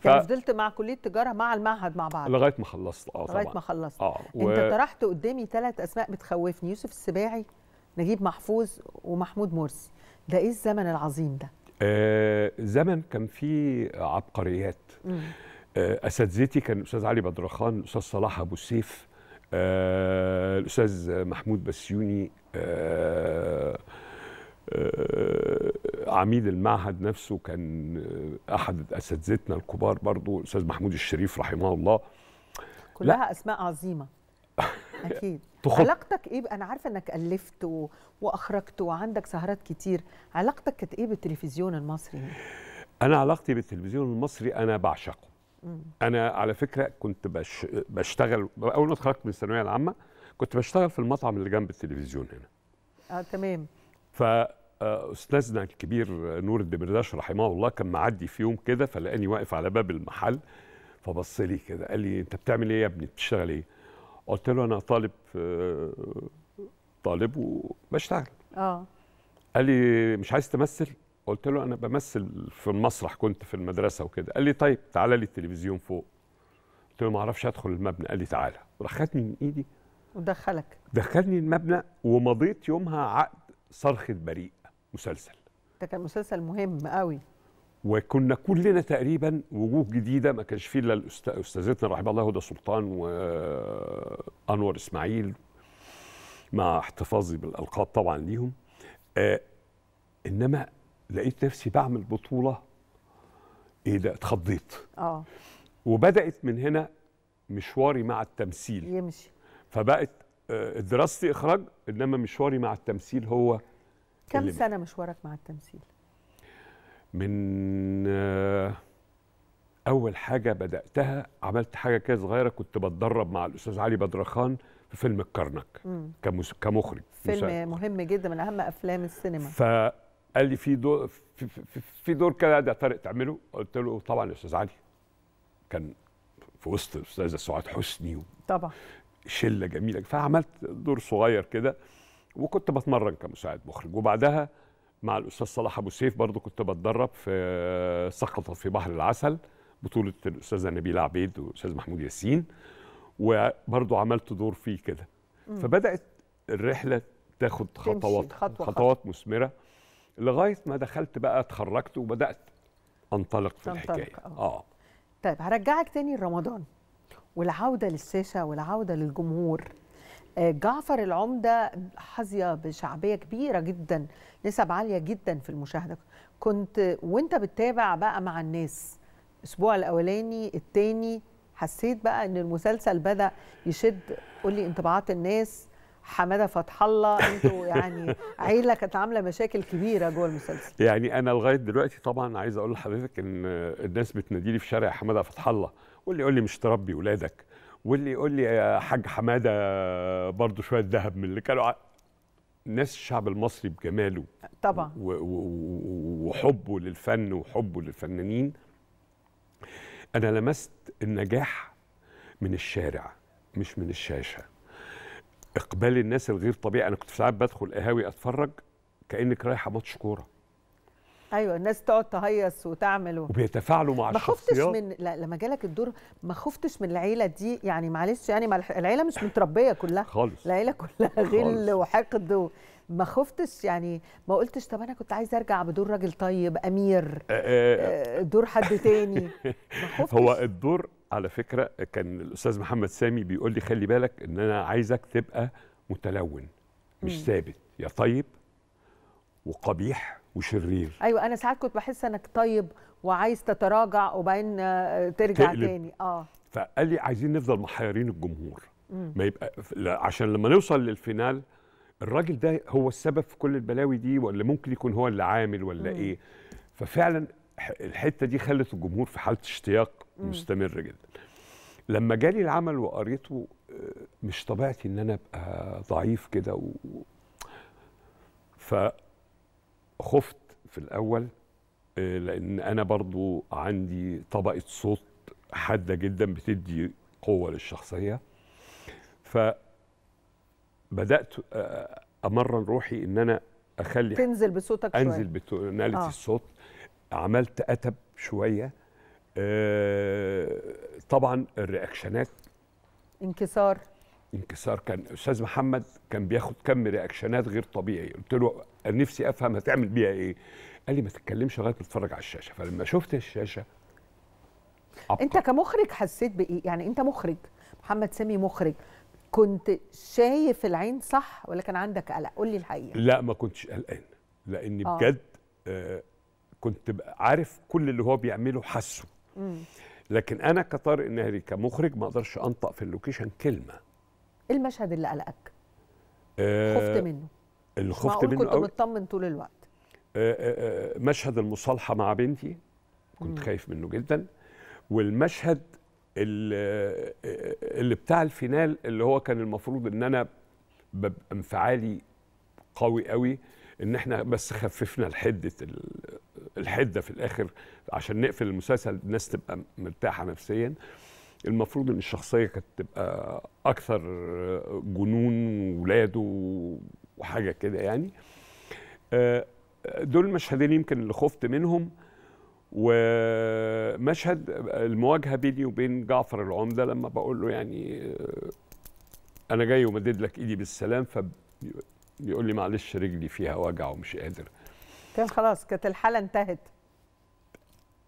يعني ف... فضلت مع كليه تجاره مع المعهد مع بعض لغايه ما خلصت اه لغايه ما خلصت اه و... انت طرحت قدامي ثلاث اسماء بتخوفني يوسف السباعي نجيب محفوظ ومحمود مرسي ده ايه الزمن العظيم ده آه زمن كان فيه عبقريات آه اساتذتي كان الاستاذ علي بدرخان الاستاذ صلاح ابو السيف آه الاستاذ محمود بسيوني آه آه، عميد المعهد نفسه كان آه، احد اساتذتنا الكبار برضو الاستاذ محمود الشريف رحمه الله كلها لا. اسماء عظيمه اكيد علاقتك ايه انا عارفه انك الفت و... واخرجت وعندك سهرات كتير علاقتك كانت ايه بالتلفزيون المصري انا علاقتي بالتلفزيون المصري انا بعشقه انا على فكره كنت بش... بشتغل اول ما اتخرجت من الثانويه العامه كنت بشتغل في المطعم اللي جنب التلفزيون هنا اه تمام فاستاذنا الكبير نور الدبرداش رحمه الله كان معدي في يوم كده فلقاني واقف على باب المحل فبص لي كده قال لي انت بتعمل ايه يا ابني بتشتغل ايه قلت له انا طالب آه، طالب وبشتغل اه قال لي مش عايز تمثل قلت له انا بمثل في المسرح كنت في المدرسه وكده قال لي طيب تعالى لي التلفزيون فوق قلت له ما اعرفش ادخل المبنى قال لي تعالى راح خدني من ايدي ودخلك دخلني المبنى ومضيت يومها عقد صرخه بريء مسلسل ده كان مسلسل مهم قوي وكنا كلنا تقريبا وجوه جديده ما كانش فيه الا استاذتنا رحمه الله هدى سلطان وانور آه، اسماعيل مع احتفاظي بالالقاب طبعا ليهم آه انما لقيت نفسي بعمل بطوله ايه ده اتخضيت اه وبدات من هنا مشواري مع التمثيل يمشي فبقت آه، دراستي اخراج انما مشواري مع التمثيل هو كم سنه مشوارك مع التمثيل من آه، اول حاجه بداتها عملت حاجه كده صغيره كنت بتدرب مع الاستاذ علي بدرخان في فيلم الكرنك مم. كمخرج فيلم مساعد. مهم جدا من اهم افلام السينما فقال لي في دور في, في, في دور كده ده طارق تعمله قلت له طبعا يا استاذ علي كان في وسط الاستاذه سعاد حسني و... طبعا شله جميله فعملت دور صغير كده وكنت بتمرن كمساعد مخرج وبعدها مع الاستاذ صلاح ابو سيف برضه كنت بتدرب في سقط في بحر العسل بطوله الاستاذه نبيله عبيد والاستاذ محمود ياسين وبرضه عملت دور فيه كده فبدات الرحله تاخد خطوات خطوة خطوات مثمره لغايه ما دخلت بقى اتخرجت وبدات انطلق في الحكايه آه. اه طيب هرجعك تاني لرمضان والعوده للشاشه والعوده للجمهور آه، جعفر العمده حظيه بشعبيه كبيره جدا نسب عاليه جدا في المشاهده كنت وانت بتتابع بقى مع الناس الاسبوع الاولاني الثاني حسيت بقى ان المسلسل بدا يشد قولي انطباعات الناس حماده فتح الله انتوا يعني عيله كانت عامله مشاكل كبيره جوه المسلسل يعني انا لغايه دلوقتي طبعا عايز اقول لحضرتك ان الناس بتناديلي في شارع حماده فتح الله واللي يقول لي مش تربي ولادك واللي يقول لي يا حاج حماده برضو شويه ذهب من اللي كانوا ناس الشعب المصري بجماله طبعا وحبه للفن وحبه للفنانين انا لمست النجاح من الشارع مش من الشاشه اقبال الناس الغير طبيعي انا كنت ساعات بدخل قهاوي اتفرج كانك رايحه ماتش كوره ايوه الناس تقعد تهيص وتعمل وبيتفاعلوا مع الشخصيات ما خفتش من لا لما جالك الدور ما خفتش من العيله دي يعني معلش يعني العيله مش متربيه كلها خالص العيله كلها غل وحقد و... ما خفتش يعني ما قلتش طب انا كنت عايز ارجع بدور راجل طيب امير آه، آه، آه، دور حد تاني ما خفتش هو الدور على فكره كان الاستاذ محمد سامي بيقول لي خلي بالك ان انا عايزك تبقى متلون مش ثابت يا طيب وقبيح وشرير ايوه انا ساعات كنت بحس انك طيب وعايز تتراجع وبعدين آه، ترجع تقلب. تاني اه فقال لي عايزين نفضل محيرين الجمهور مم. ما يبقى عشان لما نوصل للفينال الراجل ده هو السبب في كل البلاوي دي ولا ممكن يكون هو اللي عامل ولا مم. ايه ففعلا الحته دي خلت الجمهور في حاله اشتياق مستمر جدا لما جالي العمل وقريته آه، مش طبيعتي ان انا ابقى ضعيف كده و... ف خفت في الاول آه، لان انا برضو عندي طبقه صوت حاده جدا بتدي قوه للشخصيه فبدات آه، امرن روحي ان انا اخلي تنزل بصوتك شويه انزل بتوناليتي آه. الصوت عملت اتب شويه آه طبعا الرياكشنات انكسار انكسار كان استاذ محمد كان بياخد كم رياكشنات غير طبيعي قلت له نفسي افهم هتعمل بيها ايه قال لي ما تتكلمش لغايه ما تتفرج على الشاشه فلما شفت الشاشه أبقى. انت كمخرج حسيت بايه يعني انت مخرج محمد سامي مخرج كنت شايف العين صح ولا كان عندك قلق قول لي الحقيقه لا ما كنتش قلقان لاني آه. بجد آه، كنت عارف كل اللي هو بيعمله حاسه لكن انا كطارق النهري كمخرج ما اقدرش انطق في اللوكيشن كلمه إيه المشهد اللي قلقك آه خفت منه اللي خفت منه كنت قوي مطمن طول الوقت آه، آه، آه، مشهد المصالحه مع بنتي كنت خايف منه جدا والمشهد اللي, اللي بتاع الفينال اللي هو كان المفروض ان انا ببقى انفعالي قوي قوي ان احنا بس خففنا الحده الحده في الاخر عشان نقفل المسلسل الناس تبقى مرتاحه نفسيا المفروض ان الشخصيه كانت تبقى اكثر جنون ولاده وحاجه كده يعني آه، دول مشهدين يمكن اللي خفت منهم ومشهد المواجهه بيني وبين جعفر العمده لما بقول له يعني آه، انا جاي ومدد لك ايدي بالسلام فبيقول لي معلش رجلي فيها وجع ومش قادر كان خلاص كانت الحاله انتهت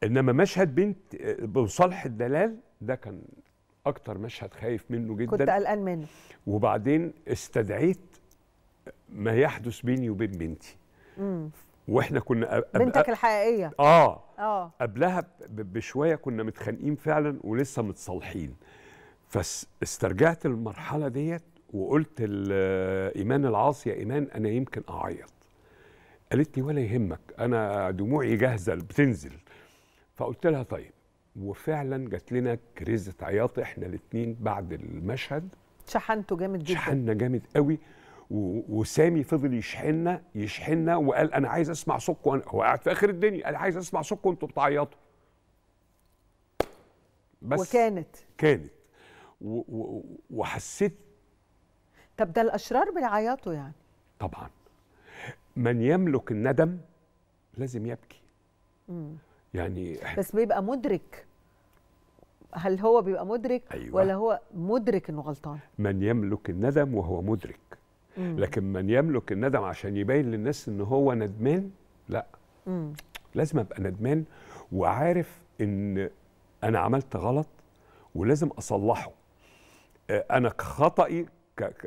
انما مشهد بنت آه، بصالح الدلال ده كان اكتر مشهد خايف منه جدا كنت قلقان منه وبعدين استدعيت ما يحدث بيني وبين بنتي مم. واحنا كنا أب... بنتك الحقيقيه اه اه قبلها بشويه كنا متخانقين فعلا ولسه متصالحين فاسترجعت المرحله ديت وقلت لايمان العاصي يا ايمان انا يمكن اعيط قالت لي ولا يهمك انا دموعي جاهزه بتنزل فقلت لها طيب وفعلا جات لنا كريزه عياط احنا الاثنين بعد المشهد شحنته جامد جدا شحنا جامد قوي وسامي فضل يشحننا يشحننا وقال انا عايز اسمع صوتكم هو قاعد في اخر الدنيا قال عايز اسمع صوتكم انتوا بتعيطوا بس وكانت كانت و و وحسيت طب ده الاشرار بيعيطوا يعني طبعا من يملك الندم لازم يبكي مم. يعني بس بيبقى مدرك هل هو بيبقى مدرك أيوة. ولا هو مدرك انه غلطان من يملك الندم وهو مدرك لكن من يملك الندم عشان يبين للناس ان هو ندمان لا مم. لازم ابقى ندمان وعارف ان انا عملت غلط ولازم اصلحه آه، انا خطئي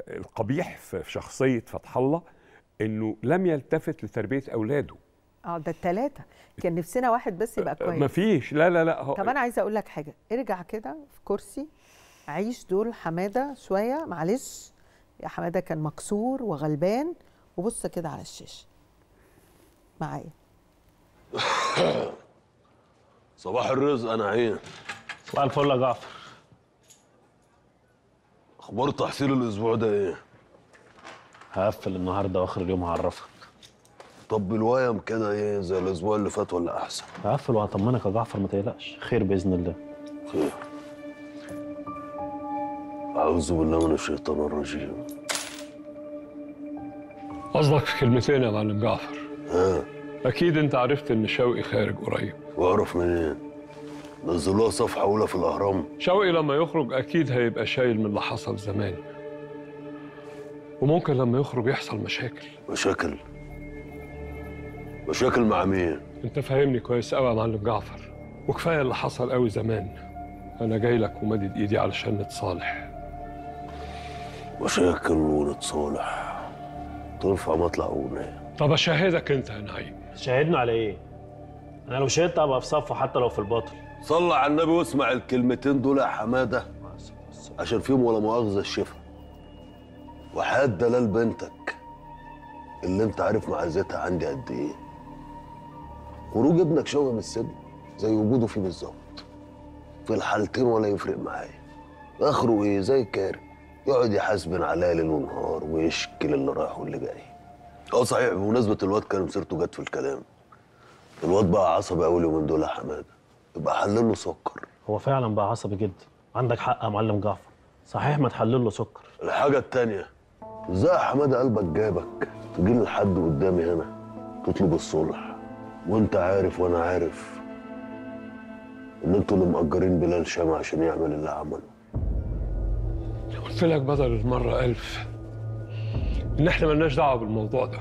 القبيح في شخصيه فتح الله انه لم يلتفت لتربيه اولاده اه ده التلاتة كان نفسنا واحد بس يبقى آه، آه، كويس مفيش لا لا لا هو طب انا عايزه اقول لك حاجه ارجع كده في كرسي عيش دول حماده شويه معلش يا حماده كان مكسور وغلبان وبص كده على الشاشه معايا صباح الرزق انا عين صباح الفل يا جعفر اخبار تحصيل الاسبوع ده ايه هقفل النهارده واخر اليوم هعرفك طب بالوايم كده ايه زي الاسبوع اللي فات ولا احسن هقفل وهطمنك يا جعفر ما تقلقش خير باذن الله خير أعوذ بالله من الشيطان الرجيم قصدك في كلمتين يا معلم جعفر ها أكيد أنت عرفت إن شوقي خارج قريب وأعرف منين؟ نزلوها صفحة أولى في الأهرام شوقي لما يخرج أكيد هيبقى شايل من اللي حصل زمان وممكن لما يخرج يحصل مشاكل مشاكل؟ مشاكل مع مين؟ أنت فاهمني كويس قوي يا معلم جعفر وكفاية اللي حصل قوي زمان أنا جاي لك ومدد إيدي علشان نتصالح مشاكل ونتصالح تنفع مطلع اغنيه طب اشهدك انت يا نعيم شاهدنا على ايه؟ انا لو شهدت ابقى في صفه حتى لو في الباطل صلى على النبي واسمع الكلمتين دول يا حماده عشان فيهم ولا مؤاخذه الشفا وحياه دلال بنتك اللي انت عارف معزتها عندي قد ايه خروج ابنك شوقي من السجن زي وجوده فيه بالظبط في الحالتين ولا يفرق معايا اخره ايه زي كارب يقعد يحاسبن عليا ليل ونهار ويشكل اللي رايح واللي جاي اه صحيح بمناسبه الواد كان سيرته جت في الكلام الواد بقى عصبي قوي اليومين دول يا حماده يبقى حلل له سكر هو فعلا بقى عصبي جدا عندك حق يا معلم جعفر صحيح ما تحلل له سكر الحاجه التانيه ازاي يا حماده قلبك جابك تجي لحد قدامي هنا تطلب الصلح وانت عارف وانا عارف ان انتوا اللي مأجرين بلال شام عشان يعمل اللي عمله قلت لك بدل المرة ألف إن إحنا ملناش دعوة بالموضوع ده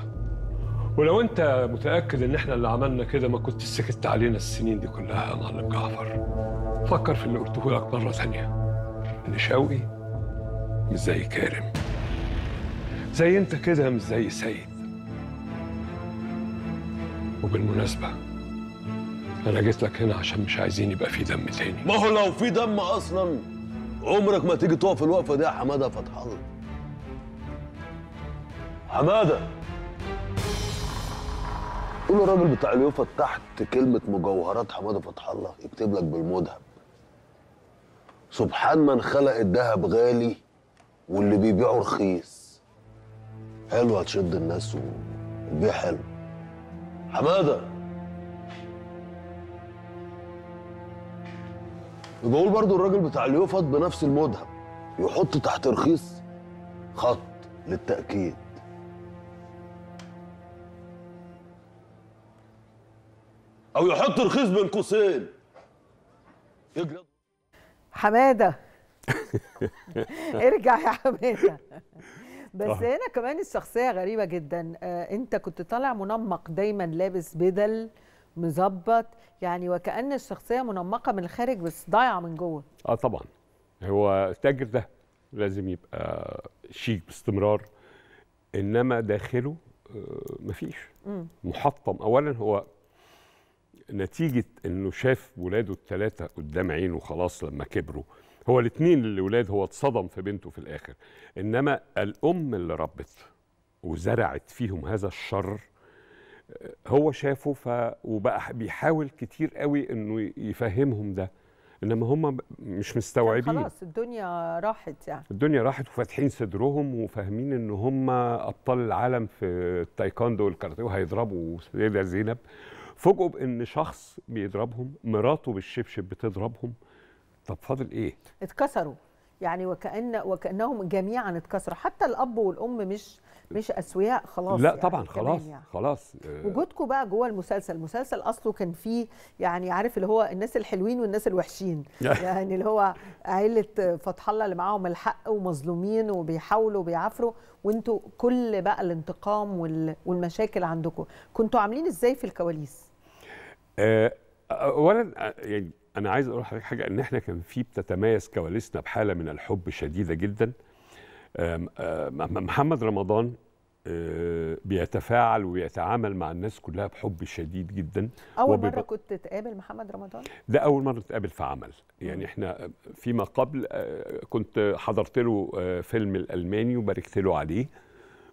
ولو أنت متأكد إن إحنا اللي عملنا كده ما كنت سكت علينا السنين دي كلها يا معلم جعفر فكر في اللي قلته لك مرة ثانية إن شوقي مش زي كارم زي أنت كده مش زي سيد وبالمناسبة أنا جيت لك هنا عشان مش عايزين يبقى في دم تاني ما هو لو في دم أصلاً عمرك ما تيجي تقف الوقفه دي يا حماده فتح الله حماده قول له الراجل بتاع اليوفا تحت كلمه مجوهرات حماده فتح الله يكتب لك بالمذهب سبحان من خلق الذهب غالي واللي بيبيعه رخيص حلو هتشد الناس وتبيع حلو حماده بقول برضو الراجل بتاع اليوفط بنفس المذهب يحط تحت رخيص خط للتأكيد أو يحط رخيص بين قوسين حمادة ارجع يا حمادة بس هنا كمان الشخصية غريبة جدا آه أنت كنت طالع منمق دايما لابس بدل مظبط يعني وكأن الشخصية منمقة من الخارج بس ضايعة من جوه اه طبعا هو التاجر ده لازم يبقى شيك باستمرار انما داخله آه، مفيش محطم اولا هو نتيجه انه شاف ولاده الثلاثه قدام عينه خلاص لما كبروا هو الاثنين اللي ولاد هو اتصدم في بنته في الاخر انما الام اللي ربت وزرعت فيهم هذا الشر هو شافه ف وبقى بيحاول كتير قوي انه يفهمهم ده انما هم مش مستوعبين خلاص الدنيا راحت يعني الدنيا راحت وفاتحين صدرهم وفاهمين ان هم ابطال العالم في التايكوندو والكاراتيه وهيضربوا سيده زينب فوجئوا بان شخص بيضربهم مراته بالشبشب بتضربهم طب فاضل ايه اتكسروا يعني وكان وكانهم جميعا اتكسروا حتى الاب والام مش مش اسوياء خلاص لا يعني طبعا خلاص يعني. خلاص وجودكم بقى جوه المسلسل المسلسل اصله كان فيه يعني عارف اللي هو الناس الحلوين والناس الوحشين يعني, يعني اللي هو عيله فتح الله اللي معاهم الحق ومظلومين وبيحاولوا وبيعافروا وانتوا كل بقى الانتقام والمشاكل عندكم كنتوا عاملين ازاي في الكواليس آه، اولا آه، يعني انا عايز اقول لحضرتك حاجه ان احنا كان في بتتميز كواليسنا بحاله من الحب شديده جدا محمد رمضان بيتفاعل ويتعامل مع الناس كلها بحب شديد جدا اول وبيب... مره كنت تقابل محمد رمضان ده اول مره تقابل في عمل يعني احنا فيما قبل كنت حضرت له فيلم الالماني وباركت له عليه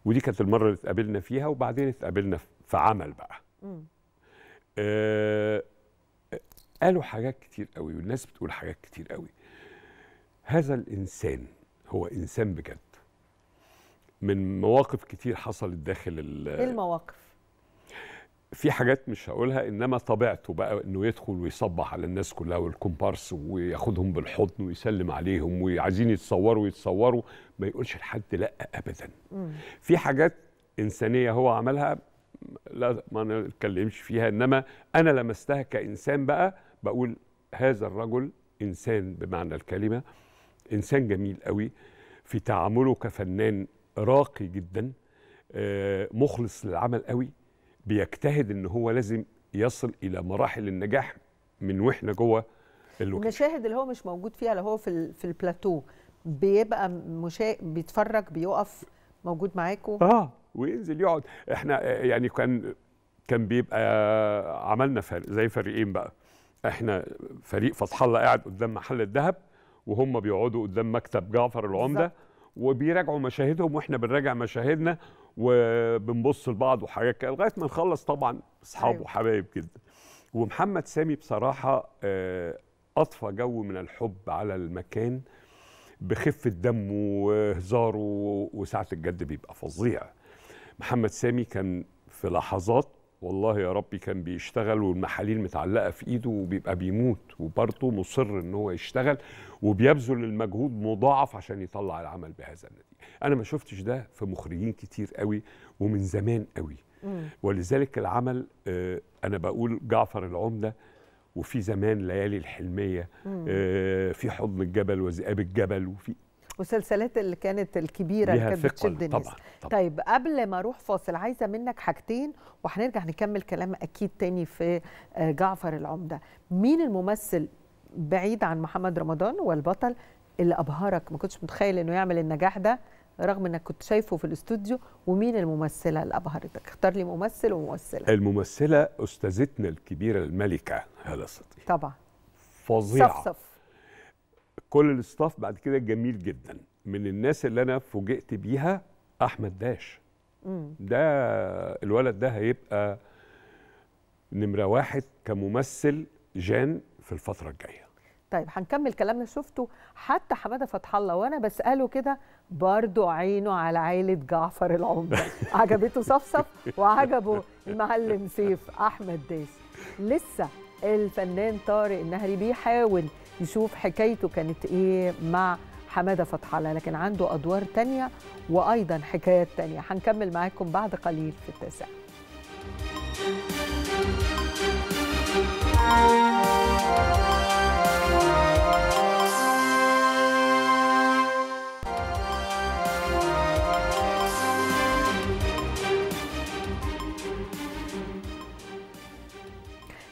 ودي كانت المره اللي اتقابلنا فيها وبعدين اتقابلنا في عمل بقى آه قالوا حاجات كتير قوي والناس بتقول حاجات كتير قوي هذا الانسان هو انسان بجد من مواقف كتير حصلت داخل ايه المواقف؟ في حاجات مش هقولها انما طبيعته بقى انه يدخل ويصبح على الناس كلها والكومبارس وياخدهم بالحضن ويسلم عليهم وعايزين يتصوروا يتصوروا ما يقولش لحد لا ابدا. مم. في حاجات انسانيه هو عملها لا ما نتكلمش فيها انما انا لمستها كانسان بقى بقول هذا الرجل انسان بمعنى الكلمه انسان جميل قوي في تعامله كفنان راقي جدا آه، مخلص للعمل قوي بيجتهد ان هو لازم يصل الى مراحل النجاح من واحنا جوه الوكاله المشاهد اللي هو مش موجود فيها اللي هو في في البلاتو بيبقى مشا... بيتفرج بيقف موجود معاكم اه وينزل يقعد احنا آه، يعني كان كان بيبقى عملنا فريق زي فريقين بقى احنا فريق فتح الله قاعد قدام محل الذهب وهم بيقعدوا قدام مكتب جعفر العمده بالزبط. وبيراجعوا مشاهدهم واحنا بنراجع مشاهدنا وبنبص لبعض وحاجات كده لغايه ما نخلص طبعا اصحاب أيوه. وحبايب جدا ومحمد سامي بصراحه آه، اطفى جو من الحب على المكان بخفه دمه وهزاره وساعه الجد بيبقى فظيع محمد سامي كان في لحظات والله يا ربي كان بيشتغل والمحاليل متعلقه في ايده وبيبقى بيموت وبرضه مصر ان هو يشتغل وبيبذل المجهود مضاعف عشان يطلع العمل بهذا النتيجه انا ما شفتش ده في مخرجين كتير قوي ومن زمان قوي ولذلك العمل آه، انا بقول جعفر العمده وفي زمان ليالي الحلميه آه، في حضن الجبل وذئاب الجبل وفي المسلسلات اللي كانت الكبيره اللي كانت بتشد الناس طبعا. طبعا. طيب قبل ما اروح فاصل عايزه منك حاجتين وهنرجع نكمل كلام اكيد تاني في آه، جعفر العمده مين الممثل بعيد عن محمد رمضان والبطل اللي ابهرك ما كنتش متخيل انه يعمل النجاح ده رغم انك كنت شايفه في الاستوديو ومين الممثله اللي ابهرتك اختار لي ممثل وممثله الممثله استاذتنا الكبيره الملكه هاله صديق طبعا فظيعه صفصف كل الاستاف بعد كده جميل جدا من الناس اللي انا فوجئت بيها احمد داش مم. ده الولد ده هيبقى نمره واحد كممثل جان في الفتره الجايه طيب هنكمل كلامنا شفته حتى حماده فتح الله وانا بساله كده برضه عينه على عيله جعفر العمده عجبته صفصف وعجبه المعلم سيف احمد داش لسه الفنان طارق النهري بيحاول نشوف حكايته كانت ايه مع حماده فتح الله لكن عنده ادوار تانية وايضا حكايات تانية هنكمل معاكم بعد قليل في التاسع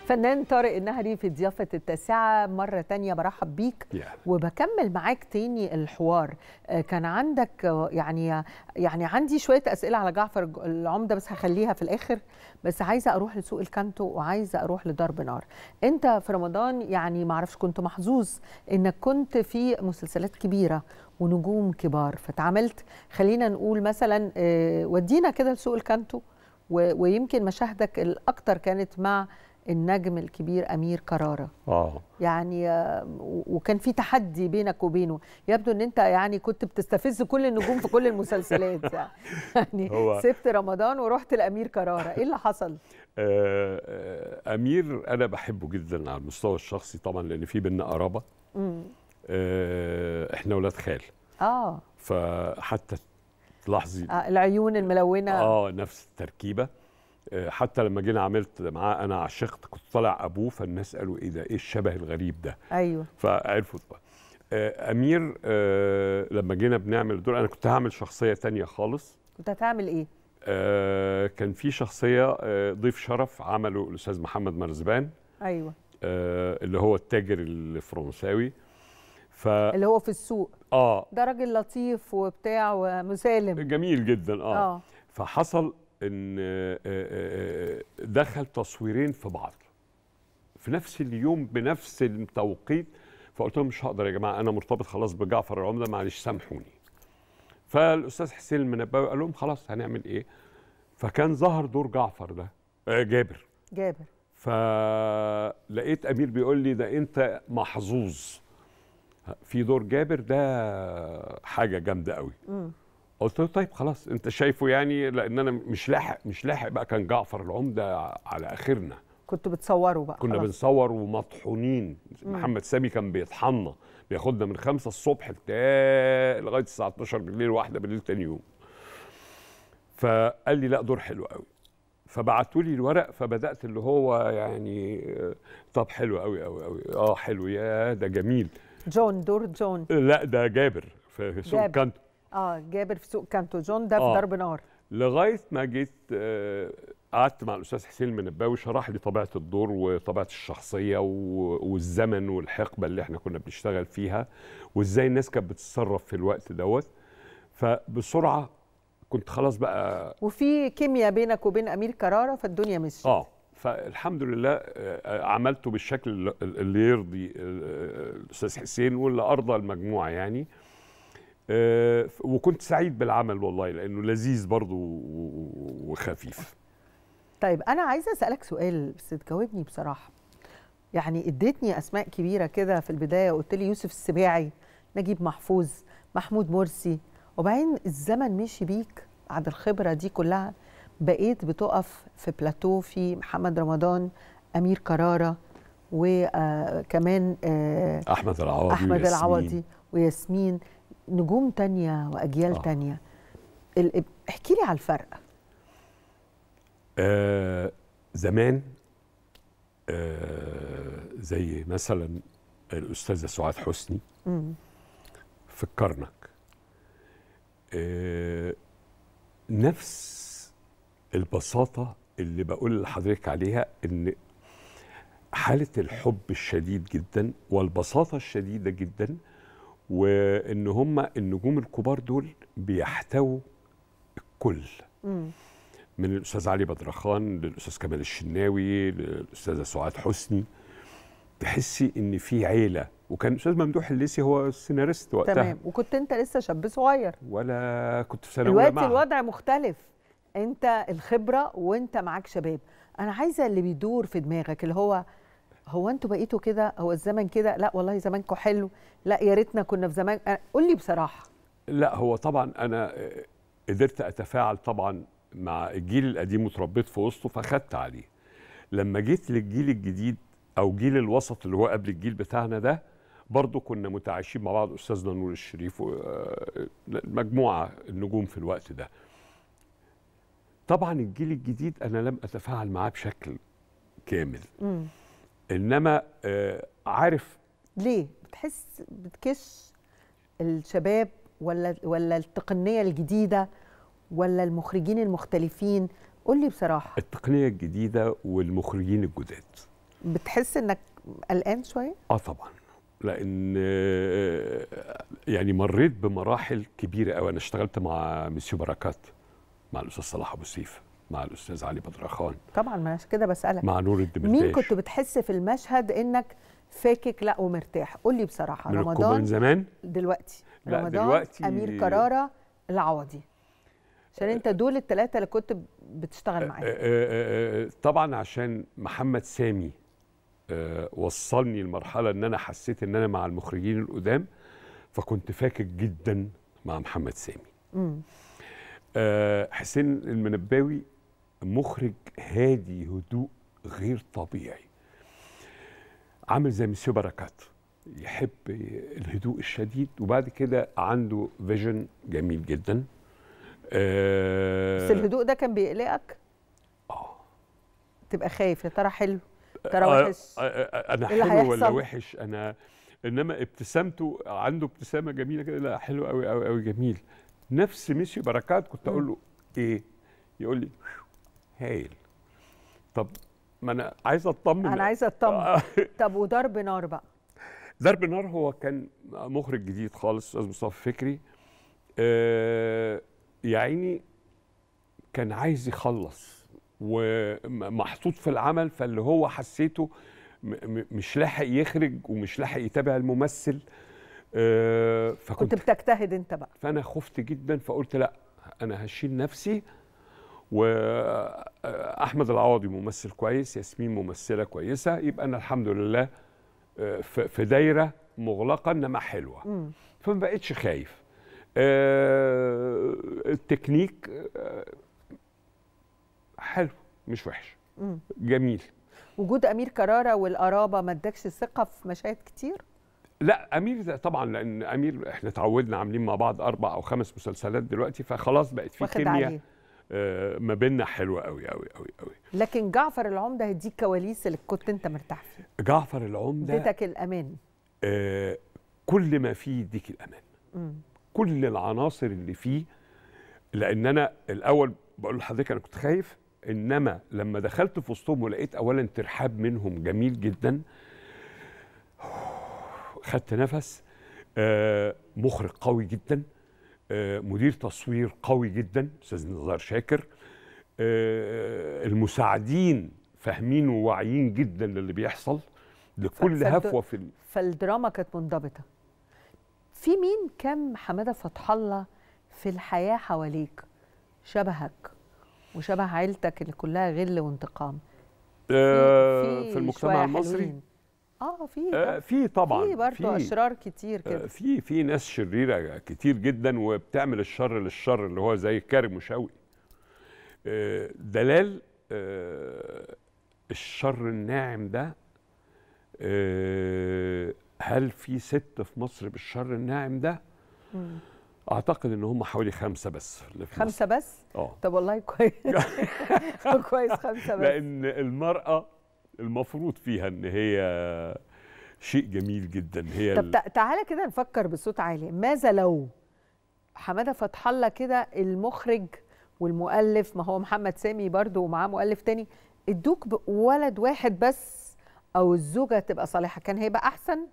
فنان طارق النهري في ضيافة التاسعة مرة تانية برحب بيك yeah. وبكمل معاك تاني الحوار آه، كان عندك يعني يعني عندي شوية أسئلة على جعفر العمدة بس هخليها في الآخر بس عايزة أروح لسوق الكانتو وعايزة أروح لضرب نار أنت في رمضان يعني معرفش كنت محظوظ إنك كنت في مسلسلات كبيرة ونجوم كبار فتعاملت خلينا نقول مثلا آه، ودينا كده لسوق الكانتو ويمكن مشاهدك الأكتر كانت مع النجم الكبير امير كراره اه يعني آه، وكان في تحدي بينك وبينه يبدو ان انت يعني كنت بتستفز كل النجوم في كل المسلسلات يعني, هو سبت رمضان ورحت لامير كراره ايه اللي حصل آه، آه، امير انا بحبه جدا على المستوى الشخصي طبعا لان في بينا قرابه امم احنا ولاد خال اه فحتى تلاحظي آه العيون الملونه اه نفس التركيبه آه، حتى لما جينا عملت معاه انا عشقت كنت طالع ابوه فالناس قالوا ايه ده ايه الشبه الغريب ده ايوه فعرفوا طبعا آه، امير آه، لما جينا بنعمل دور انا كنت هعمل شخصيه تانية خالص كنت هتعمل ايه كان في شخصيه ضيف شرف عمله الاستاذ محمد مرزبان ايوه اللي هو التاجر الفرنساوي ف... اللي هو في السوق اه ده راجل لطيف وبتاع ومسالم جميل جدا اه, آه. فحصل ان آه، آه، آه، دخل تصويرين في بعض في نفس اليوم بنفس التوقيت فقلت لهم مش هقدر يا جماعه انا مرتبط خلاص بجعفر العمده معلش سامحوني فالاستاذ حسين المنبوي قال لهم خلاص هنعمل ايه فكان ظهر دور جعفر ده جابر جابر فلقيت امير بيقول لي ده انت محظوظ في دور جابر ده حاجه جامده قوي م. قلت له طيب خلاص انت شايفه يعني لان انا مش لاحق مش لاحق بقى كان جعفر العمده على اخرنا كنتوا بتصوروا بقى كنا خلاص. بنصور ومطحونين محمد سامي كان بيطحنا بياخدنا من 5 الصبح لغايه الساعه 12 بالليل واحده بالليل تاني يوم فقال لي لا دور حلو قوي فبعتوا لي الورق فبدات اللي هو يعني طب حلو قوي قوي قوي اه حلو يا ده جميل جون دور جون لا ده جابر في سوق كانتو اه جابر في سوق كانتو جون ده في آه. ضرب نار لغايه ما جيت آه، قعدت مع الاستاذ حسين المنباوي شرح لي طبيعه الدور وطبيعه الشخصيه والزمن والحقبه اللي احنا كنا بنشتغل فيها وازاي الناس كانت بتتصرف في الوقت دوت فبسرعه كنت خلاص بقى وفي كيمياء بينك وبين امير كراره فالدنيا مشيت اه فالحمد لله آه، عملته بالشكل اللي يرضي آه، الاستاذ حسين واللي ارضى المجموعه يعني آه، وكنت سعيد بالعمل والله لانه لذيذ برضه وخفيف طيب انا عايزه اسالك سؤال بس تجاوبني بصراحه يعني اديتني اسماء كبيره كده في البدايه قلت لي يوسف السباعي نجيب محفوظ محمود مرسي وبعدين الزمن مشي بيك بعد الخبره دي كلها بقيت بتقف في بلاتو في محمد رمضان امير كراره وكمان آه، آه، احمد العوضي احمد وياسمين. العوضي وياسمين نجوم تانية واجيال آه. تانية احكي لي على الفرق آه زمان آه زي مثلا الاستاذه سعاد حسني مم. في الكرنك آه نفس البساطه اللي بقول لحضرتك عليها ان حاله الحب الشديد جدا والبساطه الشديده جدا وان هم النجوم الكبار دول بيحتووا الكل مم. من الاستاذ علي بدرخان للاستاذ كمال الشناوي للاستاذه سعاد حسني تحسي ان في عيله وكان الاستاذ ممدوح الليسي هو السيناريست وقتها تمام وكنت انت لسه شاب صغير ولا كنت في سنه دلوقتي الوضع مختلف انت الخبره وانت معاك شباب انا عايزه اللي بيدور في دماغك اللي هو هو انتوا بقيتوا كده هو الزمن كده لا والله زمانكم حلو لا يا ريتنا كنا في زمان قول لي بصراحه لا هو طبعا انا قدرت اتفاعل طبعا مع الجيل القديم وتربيت في وسطه فاخدت عليه لما جيت للجيل الجديد او جيل الوسط اللي هو قبل الجيل بتاعنا ده برضه كنا متعايشين مع بعض استاذنا نور الشريف آه، مجموعه النجوم في الوقت ده طبعا الجيل الجديد انا لم اتفاعل معاه بشكل كامل م. انما آه، عارف ليه بتحس بتكش الشباب ولا ولا التقنيه الجديده ولا المخرجين المختلفين قول لي بصراحه التقنيه الجديده والمخرجين الجداد بتحس انك قلقان شويه اه طبعا لان آه، يعني مريت بمراحل كبيره قوي انا اشتغلت مع مسيو بركات مع الاستاذ صلاح ابو سيف مع الاستاذ علي بدرخان طبعا ما كده بسالك مع نور الدمداش مين كنت بتحس في المشهد انك فاكك لا ومرتاح قول لي بصراحه من رمضان من زمان دلوقتي لا رمضان دلوقتي امير قراره العوضي عشان انت دول الثلاثه اللي كنت بتشتغل آه، معاهم آه، آه، طبعا عشان محمد سامي وصلني لمرحله ان انا حسيت ان انا مع المخرجين القدام فكنت فاكك جدا مع محمد سامي امم حسين المنباوي مخرج هادي هدوء غير طبيعي عامل زي مسيو بركات يحب الهدوء الشديد وبعد كده عنده فيجن جميل جدا بس الهدوء ده كان بيقلقك اه تبقى خايف يا ترى حلو ترى آه، آه، وحش آه، انا إيه حلو ولا وحش انا انما ابتسامته عنده ابتسامه جميله كده لا حلو قوي قوي قوي جميل نفس ميسيو بركات كنت اقول له ايه يقول لي هايل طب ما انا عايز اطمن انا عايز اطمن آه. طب وضرب نار بقى ضرب نار هو كان مخرج جديد خالص استاذ مصطفى فكري آه يا عيني كان عايز يخلص ومحطوط في العمل فاللي هو حسيته مش لاحق يخرج ومش لاحق يتابع الممثل آه فكنت كنت بتجتهد انت بقى فانا خفت جدا فقلت لا انا هشيل نفسي واحمد العوضي ممثل كويس ياسمين ممثله كويسه يبقى انا الحمد لله آه، في دايره مغلقه انما حلوه فما بقتش خايف آه، التكنيك آه، حلو مش وحش جميل وجود امير كراره والقرابه ما ادكش ثقه في مشاهد كتير لا امير ده طبعا لان امير احنا اتعودنا عاملين مع بعض اربع او خمس مسلسلات دلوقتي فخلاص بقت في كيمياء آه، ما بيننا حلوه قوي قوي قوي قوي لكن جعفر العمده هيديك كواليس اللي كنت انت مرتاح فيها جعفر العمده اديتك الامان آه كل ما فيه يديك الامان م. كل العناصر اللي فيه لان انا الاول بقول لحضرتك انا كنت خايف انما لما دخلت في وسطهم ولقيت اولا ترحاب منهم جميل جدا خدت نفس آه مخرج قوي جدا آه، مدير تصوير قوي جدا استاذ نزار شاكر آه، المساعدين فاهمين وواعيين جدا للي بيحصل لكل هفوه في فالدراما كانت منضبطه في مين كم حماده فتح الله في الحياه حواليك شبهك وشبه عيلتك اللي كلها غل وانتقام في, آه، في, في المجتمع المصري حلوين. اه في آه، في طبعا في برضه اشرار كتير آه، كده في في ناس شريره كتير جدا وبتعمل الشر للشر اللي هو زي كارم وشوقي آه، دلال الشر الناعم ده هل في ست في مصر بالشر الناعم ده؟ مم. اعتقد ان هم حوالي خمسه بس اللي في خمسه مصر. بس؟ اه طب والله كويس كويس خمسه بس لان المراه المفروض فيها ان هي شيء جميل جدا هي طب تعالى كده نفكر بصوت عالي ماذا لو حماده فتح الله كده المخرج والمؤلف ما هو محمد سامي برضو ومعاه مؤلف تاني ادوك ولد واحد بس او الزوجه تبقى صالحه كان هيبقى احسن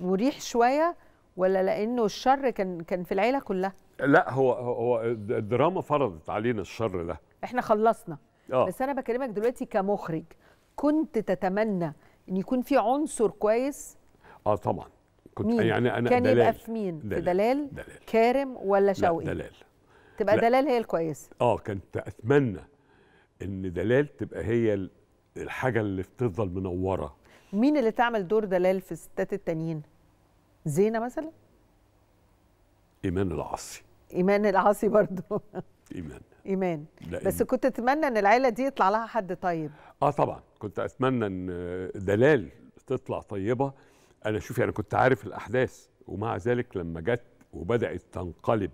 مريح شويه ولا لانه الشر كان كان في العيله كلها لا هو هو الدراما فرضت علينا الشر ده احنا خلصنا آه. بس انا بكلمك دلوقتي كمخرج كنت تتمنى ان يكون في عنصر كويس اه طبعا كنت مين؟ يعني انا كان دلال يبقى في مين دلال. في دلال, دلال كارم ولا شوقي لا دلال تبقى لا. دلال هي الكويسه اه كنت اتمنى ان دلال تبقى هي الحاجه اللي بتفضل منوره مين اللي تعمل دور دلال في الستات التانيين زينه مثلا ايمان العاصي ايمان العاصي برضو ايمان ايمان بس كنت اتمنى ان العيله دي يطلع لها حد طيب اه طبعا كنت اتمنى ان دلال تطلع طيبه انا شوفي يعني انا كنت عارف الاحداث ومع ذلك لما جت وبدات تنقلب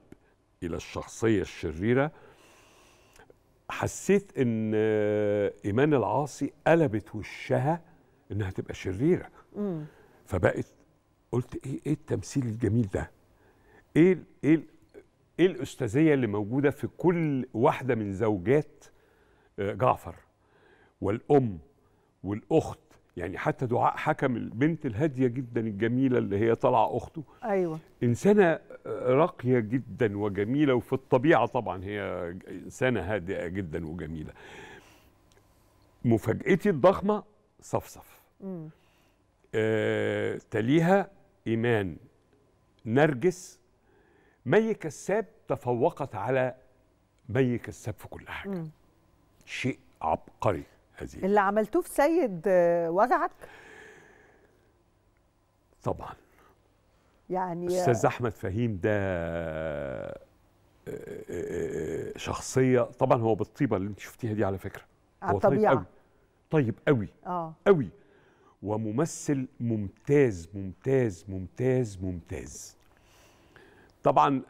الى الشخصيه الشريره حسيت ان ايمان العاصي قلبت وشها انها تبقى شريره مم. فبقت قلت ايه ايه التمثيل الجميل ده ايه ايه ايه الاستاذيه اللي موجوده في كل واحده من زوجات آه، جعفر والام والاخت يعني حتى دعاء حكم البنت الهاديه جدا الجميله اللي هي طالعه اخته ايوه انسانه راقيه جدا وجميله وفي الطبيعه طبعا هي انسانه هادئه جدا وجميله مفاجاتي الضخمه صفصف امم آه تليها ايمان نرجس مي كساب تفوقت على مي كساب في كل حاجه مم. شيء عبقري هذه اللي عملتوه في سيد آه، وجعك طبعا يعني استاذ آه، احمد فهيم ده آه، شخصيه طبعا هو بالطيبه اللي انت شفتيها دي على فكره هو طيب قوي طيب قوي اه قوي وممثل ممتاز ممتاز ممتاز ممتاز طبعا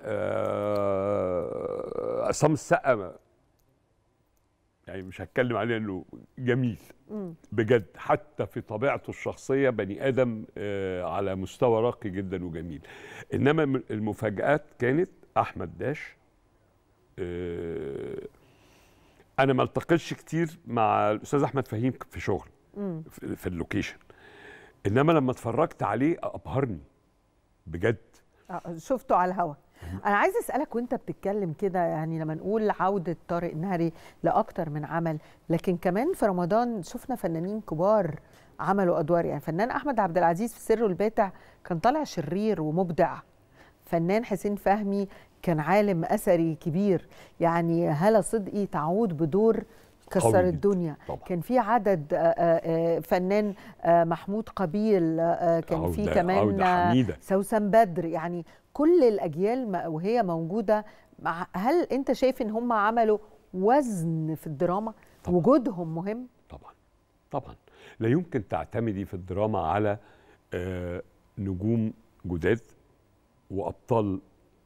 عصام السقا يعني مش هتكلم عليه انه جميل بجد حتى في طبيعته الشخصيه بني ادم آه، على مستوى راقي جدا وجميل انما المفاجات كانت احمد داش آه، انا ما التقيتش كتير مع الاستاذ احمد فهيم في شغل في اللوكيشن انما لما اتفرجت عليه ابهرني بجد آه، شفته على الهواء انا عايزه اسالك وانت بتتكلم كده يعني لما نقول عوده طارق نهري لاكتر من عمل لكن كمان في رمضان شفنا فنانين كبار عملوا ادوار يعني فنان احمد عبد العزيز في سره الباتع كان طالع شرير ومبدع فنان حسين فهمي كان عالم اثري كبير يعني هلا صدقي تعود بدور كسر الدنيا طبعا. كان في عدد آه، آه، آه، فنان محمود قبيل كان في كمان سوسن بدر يعني كل الاجيال وهي موجوده هل انت شايف ان هم عملوا وزن في الدراما طبعًا. وجودهم مهم طبعا طبعا لا يمكن تعتمدي في الدراما على آه نجوم جداد وابطال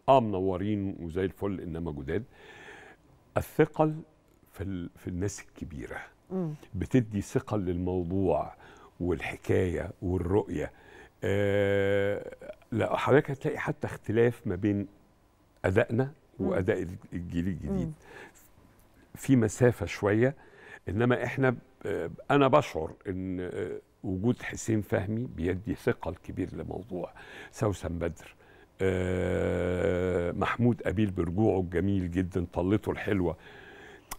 اه منورين وزي الفل انما جداد الثقل في في الناس الكبيره م. بتدي ثقل للموضوع والحكايه والرؤيه آه لا حضرتك هتلاقي حتى اختلاف ما بين ادائنا واداء الجيل الجديد في مسافه شويه انما احنا انا بشعر ان آه، وجود حسين فهمي بيدي ثقل كبير لموضوع سوسن بدر آه، محمود قبيل برجوعه الجميل جدا طلته الحلوة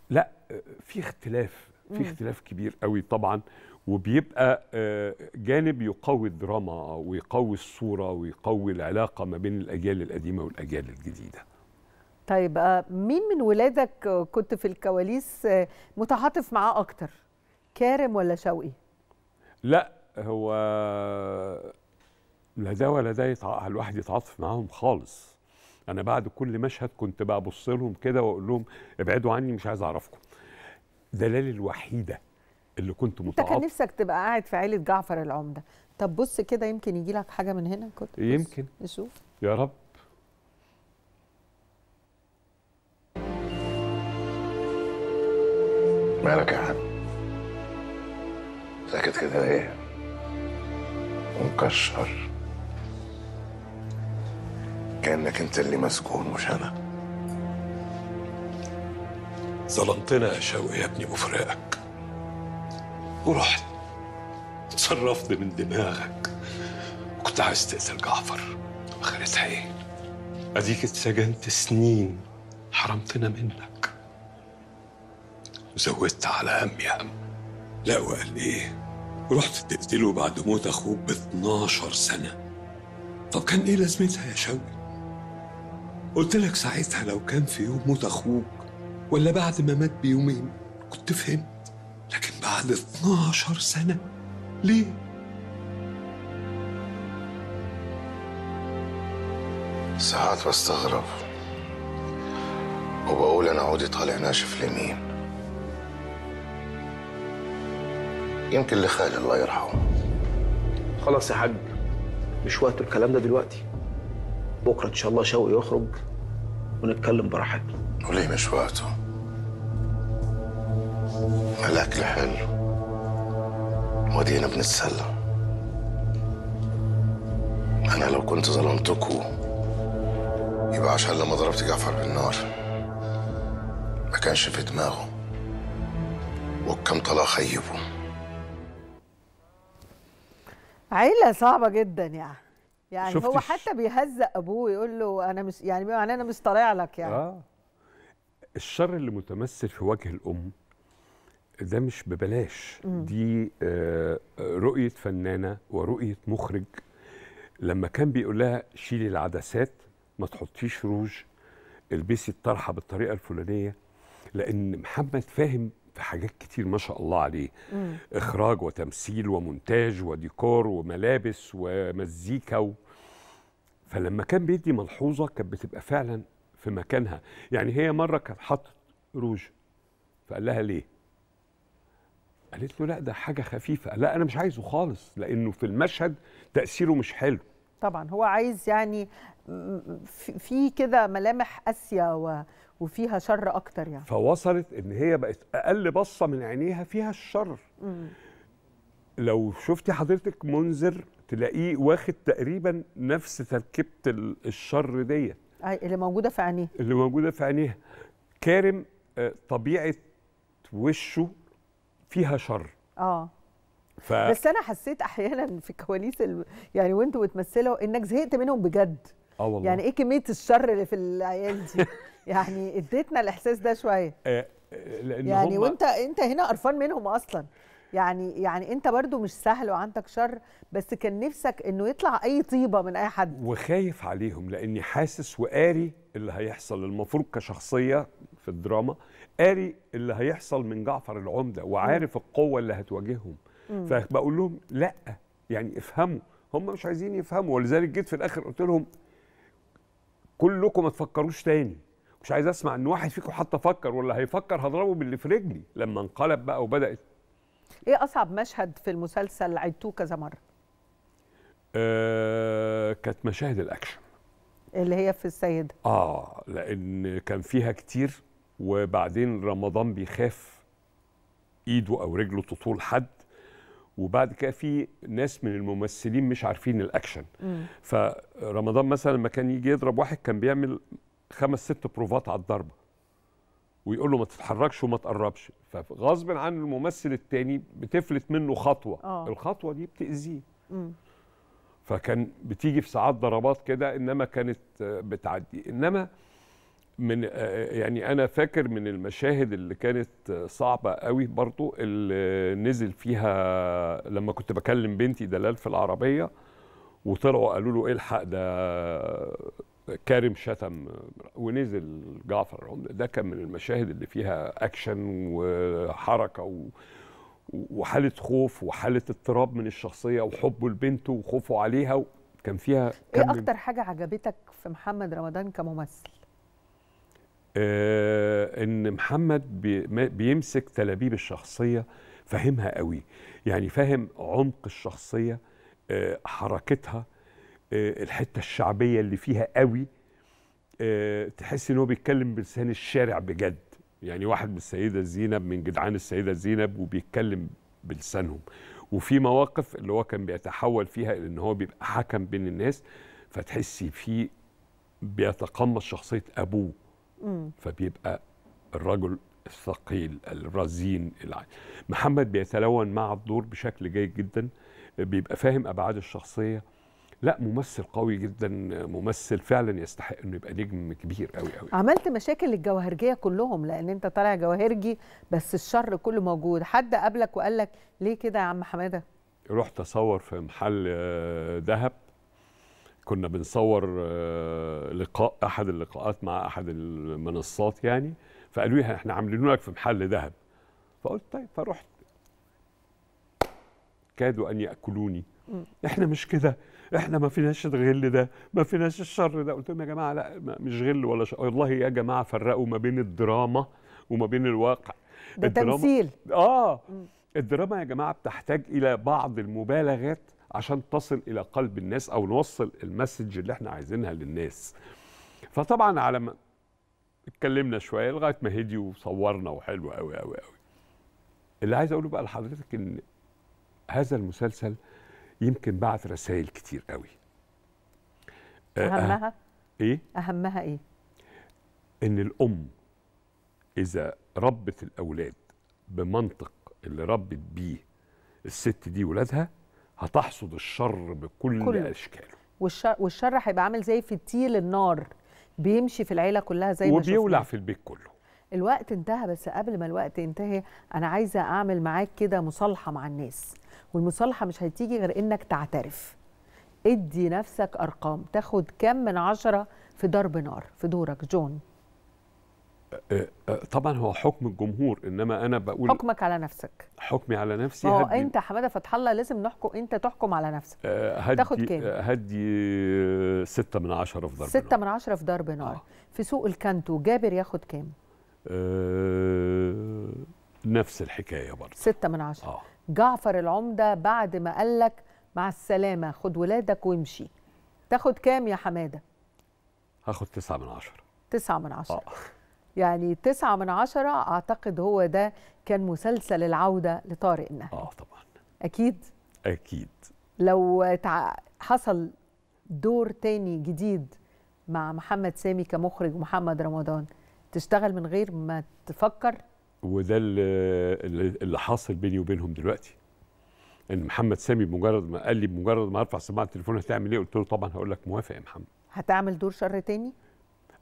لا آه، في اختلاف في اختلاف كبير قوي طبعا وبيبقى آه، جانب يقوي الدراما ويقوي الصوره ويقوي العلاقه ما بين الاجيال القديمه والاجيال الجديده طيب آه، مين من ولادك كنت في الكواليس آه، متعاطف معاه اكتر كارم ولا شوقي لا هو لا ده ولا ده يتع... الواحد يتعاطف معاهم خالص انا بعد كل مشهد كنت ببص لهم كده واقول لهم ابعدوا عني مش عايز اعرفكم دلالي الوحيده اللي كنت متعاطف انت كان نفسك تبقى قاعد في عيله جعفر العمده طب بص كده يمكن يجي لك حاجه من هنا كنت يمكن نشوف يا رب مالك يا عم ساكت كده ليه ومكشر كانك انت اللي مسكون مش انا ظلمتنا يا شوقي يا ابني بفراقك ورحت اتصرفت من دماغك وكنت عايز تقتل جعفر اخرتها ايه؟ اديك اتسجنت سنين حرمتنا منك وزودت على همي هم لا وقال ايه؟ ورحت تقتله بعد موت اخوك ب 12 سنه طب كان ايه لازمتها يا شوقي؟ قلت لك ساعتها لو كان في يوم موت اخوك ولا بعد ما مات بيومين كنت فهمت لكن بعد 12 سنة ليه؟ ساعات بستغرب وبقول أنا عودي طالع ناشف لمين يمكن لخالي الله يرحمه خلاص يا حاج مش وقت الكلام ده دلوقتي بكرة إن شاء الله شوقي يخرج ونتكلم براحتنا وليه مش وقته؟ الأكل حلو ودينا بنتسلى أنا لو كنت ظلمتكوا يبقى عشان لما ضربت جعفر بالنار ما كانش في دماغه وكم طلع خيبه عيلة صعبة جدا يعني يعني هو حتى بيهزق ابوه يقول له انا مش يعني بمعنى انا مش طالع لك يعني اه الشر اللي متمثل في وجه الام ده مش ببلاش مم. دي آه، آه، رؤيه فنانه ورؤيه مخرج لما كان بيقول لها شيلي العدسات ما تحطيش روج البسي الطرحه بالطريقه الفلانيه لان محمد فاهم في حاجات كتير ما شاء الله عليه مم. اخراج وتمثيل ومونتاج وديكور وملابس ومزيكا و... فلما كان بيدي ملحوظه كانت بتبقى فعلا في مكانها يعني هي مره كانت حطت روج فقال لها ليه قالت له لا ده حاجه خفيفه لا انا مش عايزه خالص لانه في المشهد تاثيره مش حلو طبعا هو عايز يعني في كده ملامح قاسيه و... وفيها شر اكتر يعني فوصلت ان هي بقت اقل بصه من عينيها فيها الشر مم. لو شفتي حضرتك منذر تلاقيه واخد تقريبا نفس تركيبه الشر ديت اللي موجوده في عينيه اللي موجوده في عينيها كارم آه، طبيعه وشه فيها شر اه ف... بس انا حسيت احيانا في كواليس ال... يعني وانت بتمثلوا انك زهقت منهم بجد اه والله يعني ايه كميه الشر اللي في العيال دي يعني اديتنا الاحساس ده شويه آه،, آه لأن يعني هم... وانت انت هنا قرفان منهم اصلا يعني يعني انت برضو مش سهل وعندك شر بس كان نفسك انه يطلع اي طيبه من اي حد وخايف عليهم لاني حاسس وقاري اللي هيحصل المفروض كشخصيه في الدراما قاري اللي هيحصل من جعفر العمده وعارف القوه اللي هتواجههم فبقول لهم لا يعني افهموا هم مش عايزين يفهموا ولذلك جيت في الاخر قلت لهم كلكم ما تفكروش تاني مش عايز اسمع ان واحد فيكم حتى فكر ولا هيفكر هضربه باللي في رجلي لما انقلب بقى وبدات ايه اصعب مشهد في المسلسل عدتوه كذا مره آه كانت مشاهد الاكشن اللي هي في السيده اه لان كان فيها كتير وبعدين رمضان بيخاف ايده او رجله تطول حد وبعد كده في ناس من الممثلين مش عارفين الاكشن مم. فرمضان مثلا لما كان يجي يضرب واحد كان بيعمل خمس ست بروفات على الضربه ويقول له ما تتحركش وما تقربش فغصب عن الممثل التاني بتفلت منه خطوه أوه. الخطوه دي بتاذيه فكان بتيجي في ساعات ضربات كده انما كانت بتعدي انما من آه، آه، يعني انا فاكر من المشاهد اللي كانت صعبه قوي برضو اللي نزل فيها لما كنت بكلم بنتي دلال في العربيه وطلعوا قالوا له الحق ده كارم شتم ونزل جعفر العمدة ده كان من المشاهد اللي فيها اكشن وحركه و وحاله خوف وحاله اضطراب من الشخصيه وحبه لبنته وخوفه عليها كان فيها ايه اكتر حاجه عجبتك في محمد رمضان كممثل آه، ان محمد بيمسك تلابيب الشخصيه فاهمها قوي يعني فاهم عمق الشخصيه آه، حركتها آه، الحته الشعبيه اللي فيها قوي تحس ان هو بيتكلم بلسان الشارع بجد يعني واحد من السيده زينب من جدعان السيده زينب وبيتكلم بلسانهم وفي مواقف اللي هو كان بيتحول فيها ان هو بيبقى حكم بين الناس فتحسي فيه بيتقمص شخصيه ابوه فبيبقى الرجل الثقيل الرزين العين. محمد بيتلون مع الدور بشكل جيد جدا بيبقى فاهم ابعاد الشخصيه لا ممثل قوي جدا ممثل فعلا يستحق انه يبقى نجم كبير قوي قوي عملت مشاكل الجواهرجيه كلهم لان انت طالع جواهرجي بس الشر كله موجود حد قابلك وقال لك ليه كده يا عم حماده رحت اصور في محل آه، ذهب كنا بنصور آه، لقاء احد اللقاءات مع احد المنصات يعني فقالوا لي احنا عاملين لك في محل ذهب فقلت طيب فرحت كادوا ان ياكلوني احنا مش كده احنا ما فيناش الغل ده ما فيناش الشر ده قلت لهم يا جماعه لا مش غل ولا شر والله يا جماعه فرقوا ما بين الدراما وما بين الواقع ده تمثيل اه الدراما يا جماعه بتحتاج الى بعض المبالغات عشان تصل الى قلب الناس او نوصل المسج اللي احنا عايزينها للناس فطبعا على ما اتكلمنا شويه لغايه ما هدي وصورنا وحلو قوي قوي قوي اللي عايز اقوله بقى لحضرتك ان هذا المسلسل يمكن بعث رسائل كتير قوي آه، آه، اهمها ايه اهمها ايه ان الام اذا ربت الاولاد بمنطق اللي ربت بيه الست دي ولادها هتحصد الشر بكل كله. اشكاله والشر والشر هيبقى عامل زي فتيل النار بيمشي في العيله كلها زي ما وبيولع في البيت كله الوقت انتهى بس قبل ما الوقت ينتهي انا عايزه اعمل معاك كده مصالحه مع الناس والمصالحه مش هتيجي غير انك تعترف ادي نفسك ارقام تاخد كم من عشره في ضرب نار في دورك جون آه، آه، طبعا هو حكم الجمهور انما انا بقول حكمك على نفسك حكمي على نفسي هو انت حماده فتح الله لازم نحكم انت تحكم على نفسك آه، هدي تاخد كام هدي 6 من 10 في ضرب 6 من 10 في ضرب نار آه. في سوق الكانتو جابر ياخد كام آه نفس الحكايه برضه 6 من 10 آه. جعفر العمده بعد ما قال لك مع السلامه خد ولادك وامشي تاخد كام يا حماده هاخد 9 من 10 9 من 10 آه. يعني تسعة من عشرة أعتقد هو ده كان مسلسل العودة لطارق النهر آه طبعا أكيد أكيد لو حصل دور تاني جديد مع محمد سامي كمخرج محمد رمضان تشتغل من غير ما تفكر وده اللي حاصل بيني وبينهم دلوقتي ان محمد سامي بمجرد ما قال لي بمجرد ما ارفع سماعه التليفون هتعمل ايه قلت له طبعا هقول لك موافق يا محمد هتعمل دور شر تاني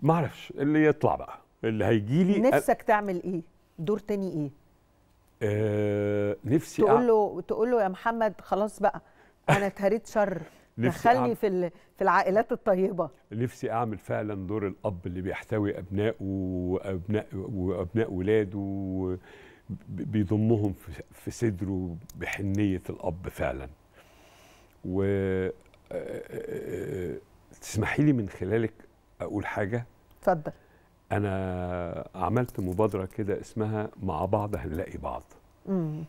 ما اعرفش اللي يطلع بقى اللي هيجي لي نفسك تعمل ايه دور تاني ايه آه نفسي تقول له تقول له يا محمد خلاص بقى انا اتهريت شر دخلني في ال... في العائلات الطيبه نفسي اعمل فعلا دور الاب اللي بيحتوي ابنائه وابناء وابناء ولاده و... بيضمهم في صدره بحنيه الاب فعلا و آه، آه، آه، تسمحي لي من خلالك اقول حاجه اتفضل انا عملت مبادره كده اسمها مع بعض هنلاقي بعض امم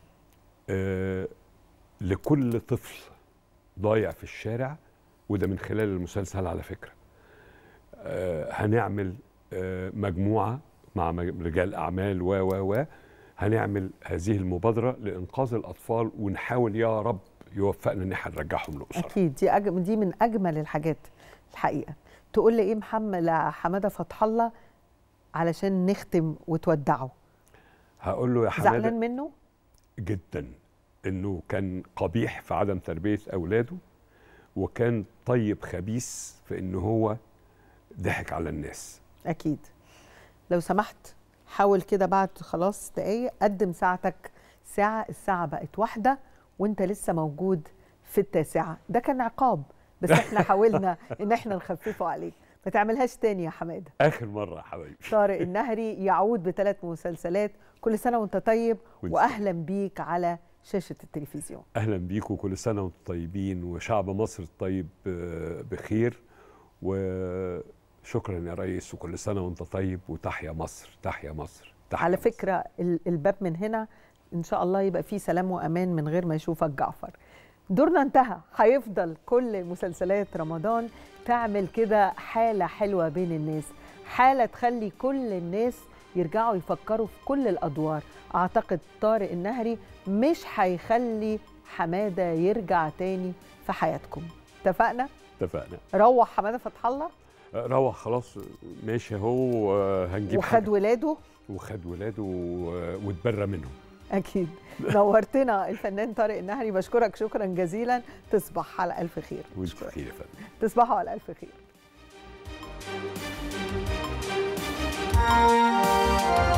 آه لكل طفل ضايع في الشارع وده من خلال المسلسل على فكره آه هنعمل آه مجموعه مع رجال اعمال و و و هنعمل هذه المبادره لانقاذ الاطفال ونحاول يا رب يوفقنا ان احنا نرجعهم لاسرهم اكيد دي أج... دي من اجمل الحاجات الحقيقه تقول لي ايه محمد حمادة فتح الله علشان نختم وتودعه هقول له يا حماده زعلان منه جدا انه كان قبيح في عدم تربيه اولاده وكان طيب خبيث في ان هو ضحك على الناس اكيد لو سمحت حاول كده بعد خلاص دقايق قدم ساعتك ساعه الساعه بقت واحده وانت لسه موجود في التاسعه ده كان عقاب بس احنا حاولنا ان احنا نخففه عليك ما تعملهاش تاني يا حماده اخر مره يا حبايبي طارق النهري يعود بثلاث مسلسلات كل سنه وانت طيب واهلا بيك على شاشه التلفزيون اهلا بيكم كل سنه وانتم طيبين وشعب مصر الطيب آه، بخير وشكرا يا ريس وكل سنه وانت طيب وتحيا مصر تحيا مصر تحيا على مصر. فكره الباب من هنا ان شاء الله يبقى فيه سلام وامان من غير ما يشوفك جعفر دورنا انتهى هيفضل كل مسلسلات رمضان تعمل كده حالة حلوة بين الناس حالة تخلي كل الناس يرجعوا يفكروا في كل الأدوار أعتقد طارق النهري مش هيخلي حمادة يرجع تاني في حياتكم اتفقنا؟ اتفقنا روح حمادة فتح الله روح خلاص ماشي هو آه، هنجيب وخد حاجة. ولاده وخد ولاده واتبرى منهم اكيد نورتنا الفنان طارق النهري بشكرك شكرا جزيلا تصبح على الف خير وانت بخير يا فندم تصبحوا على الف خير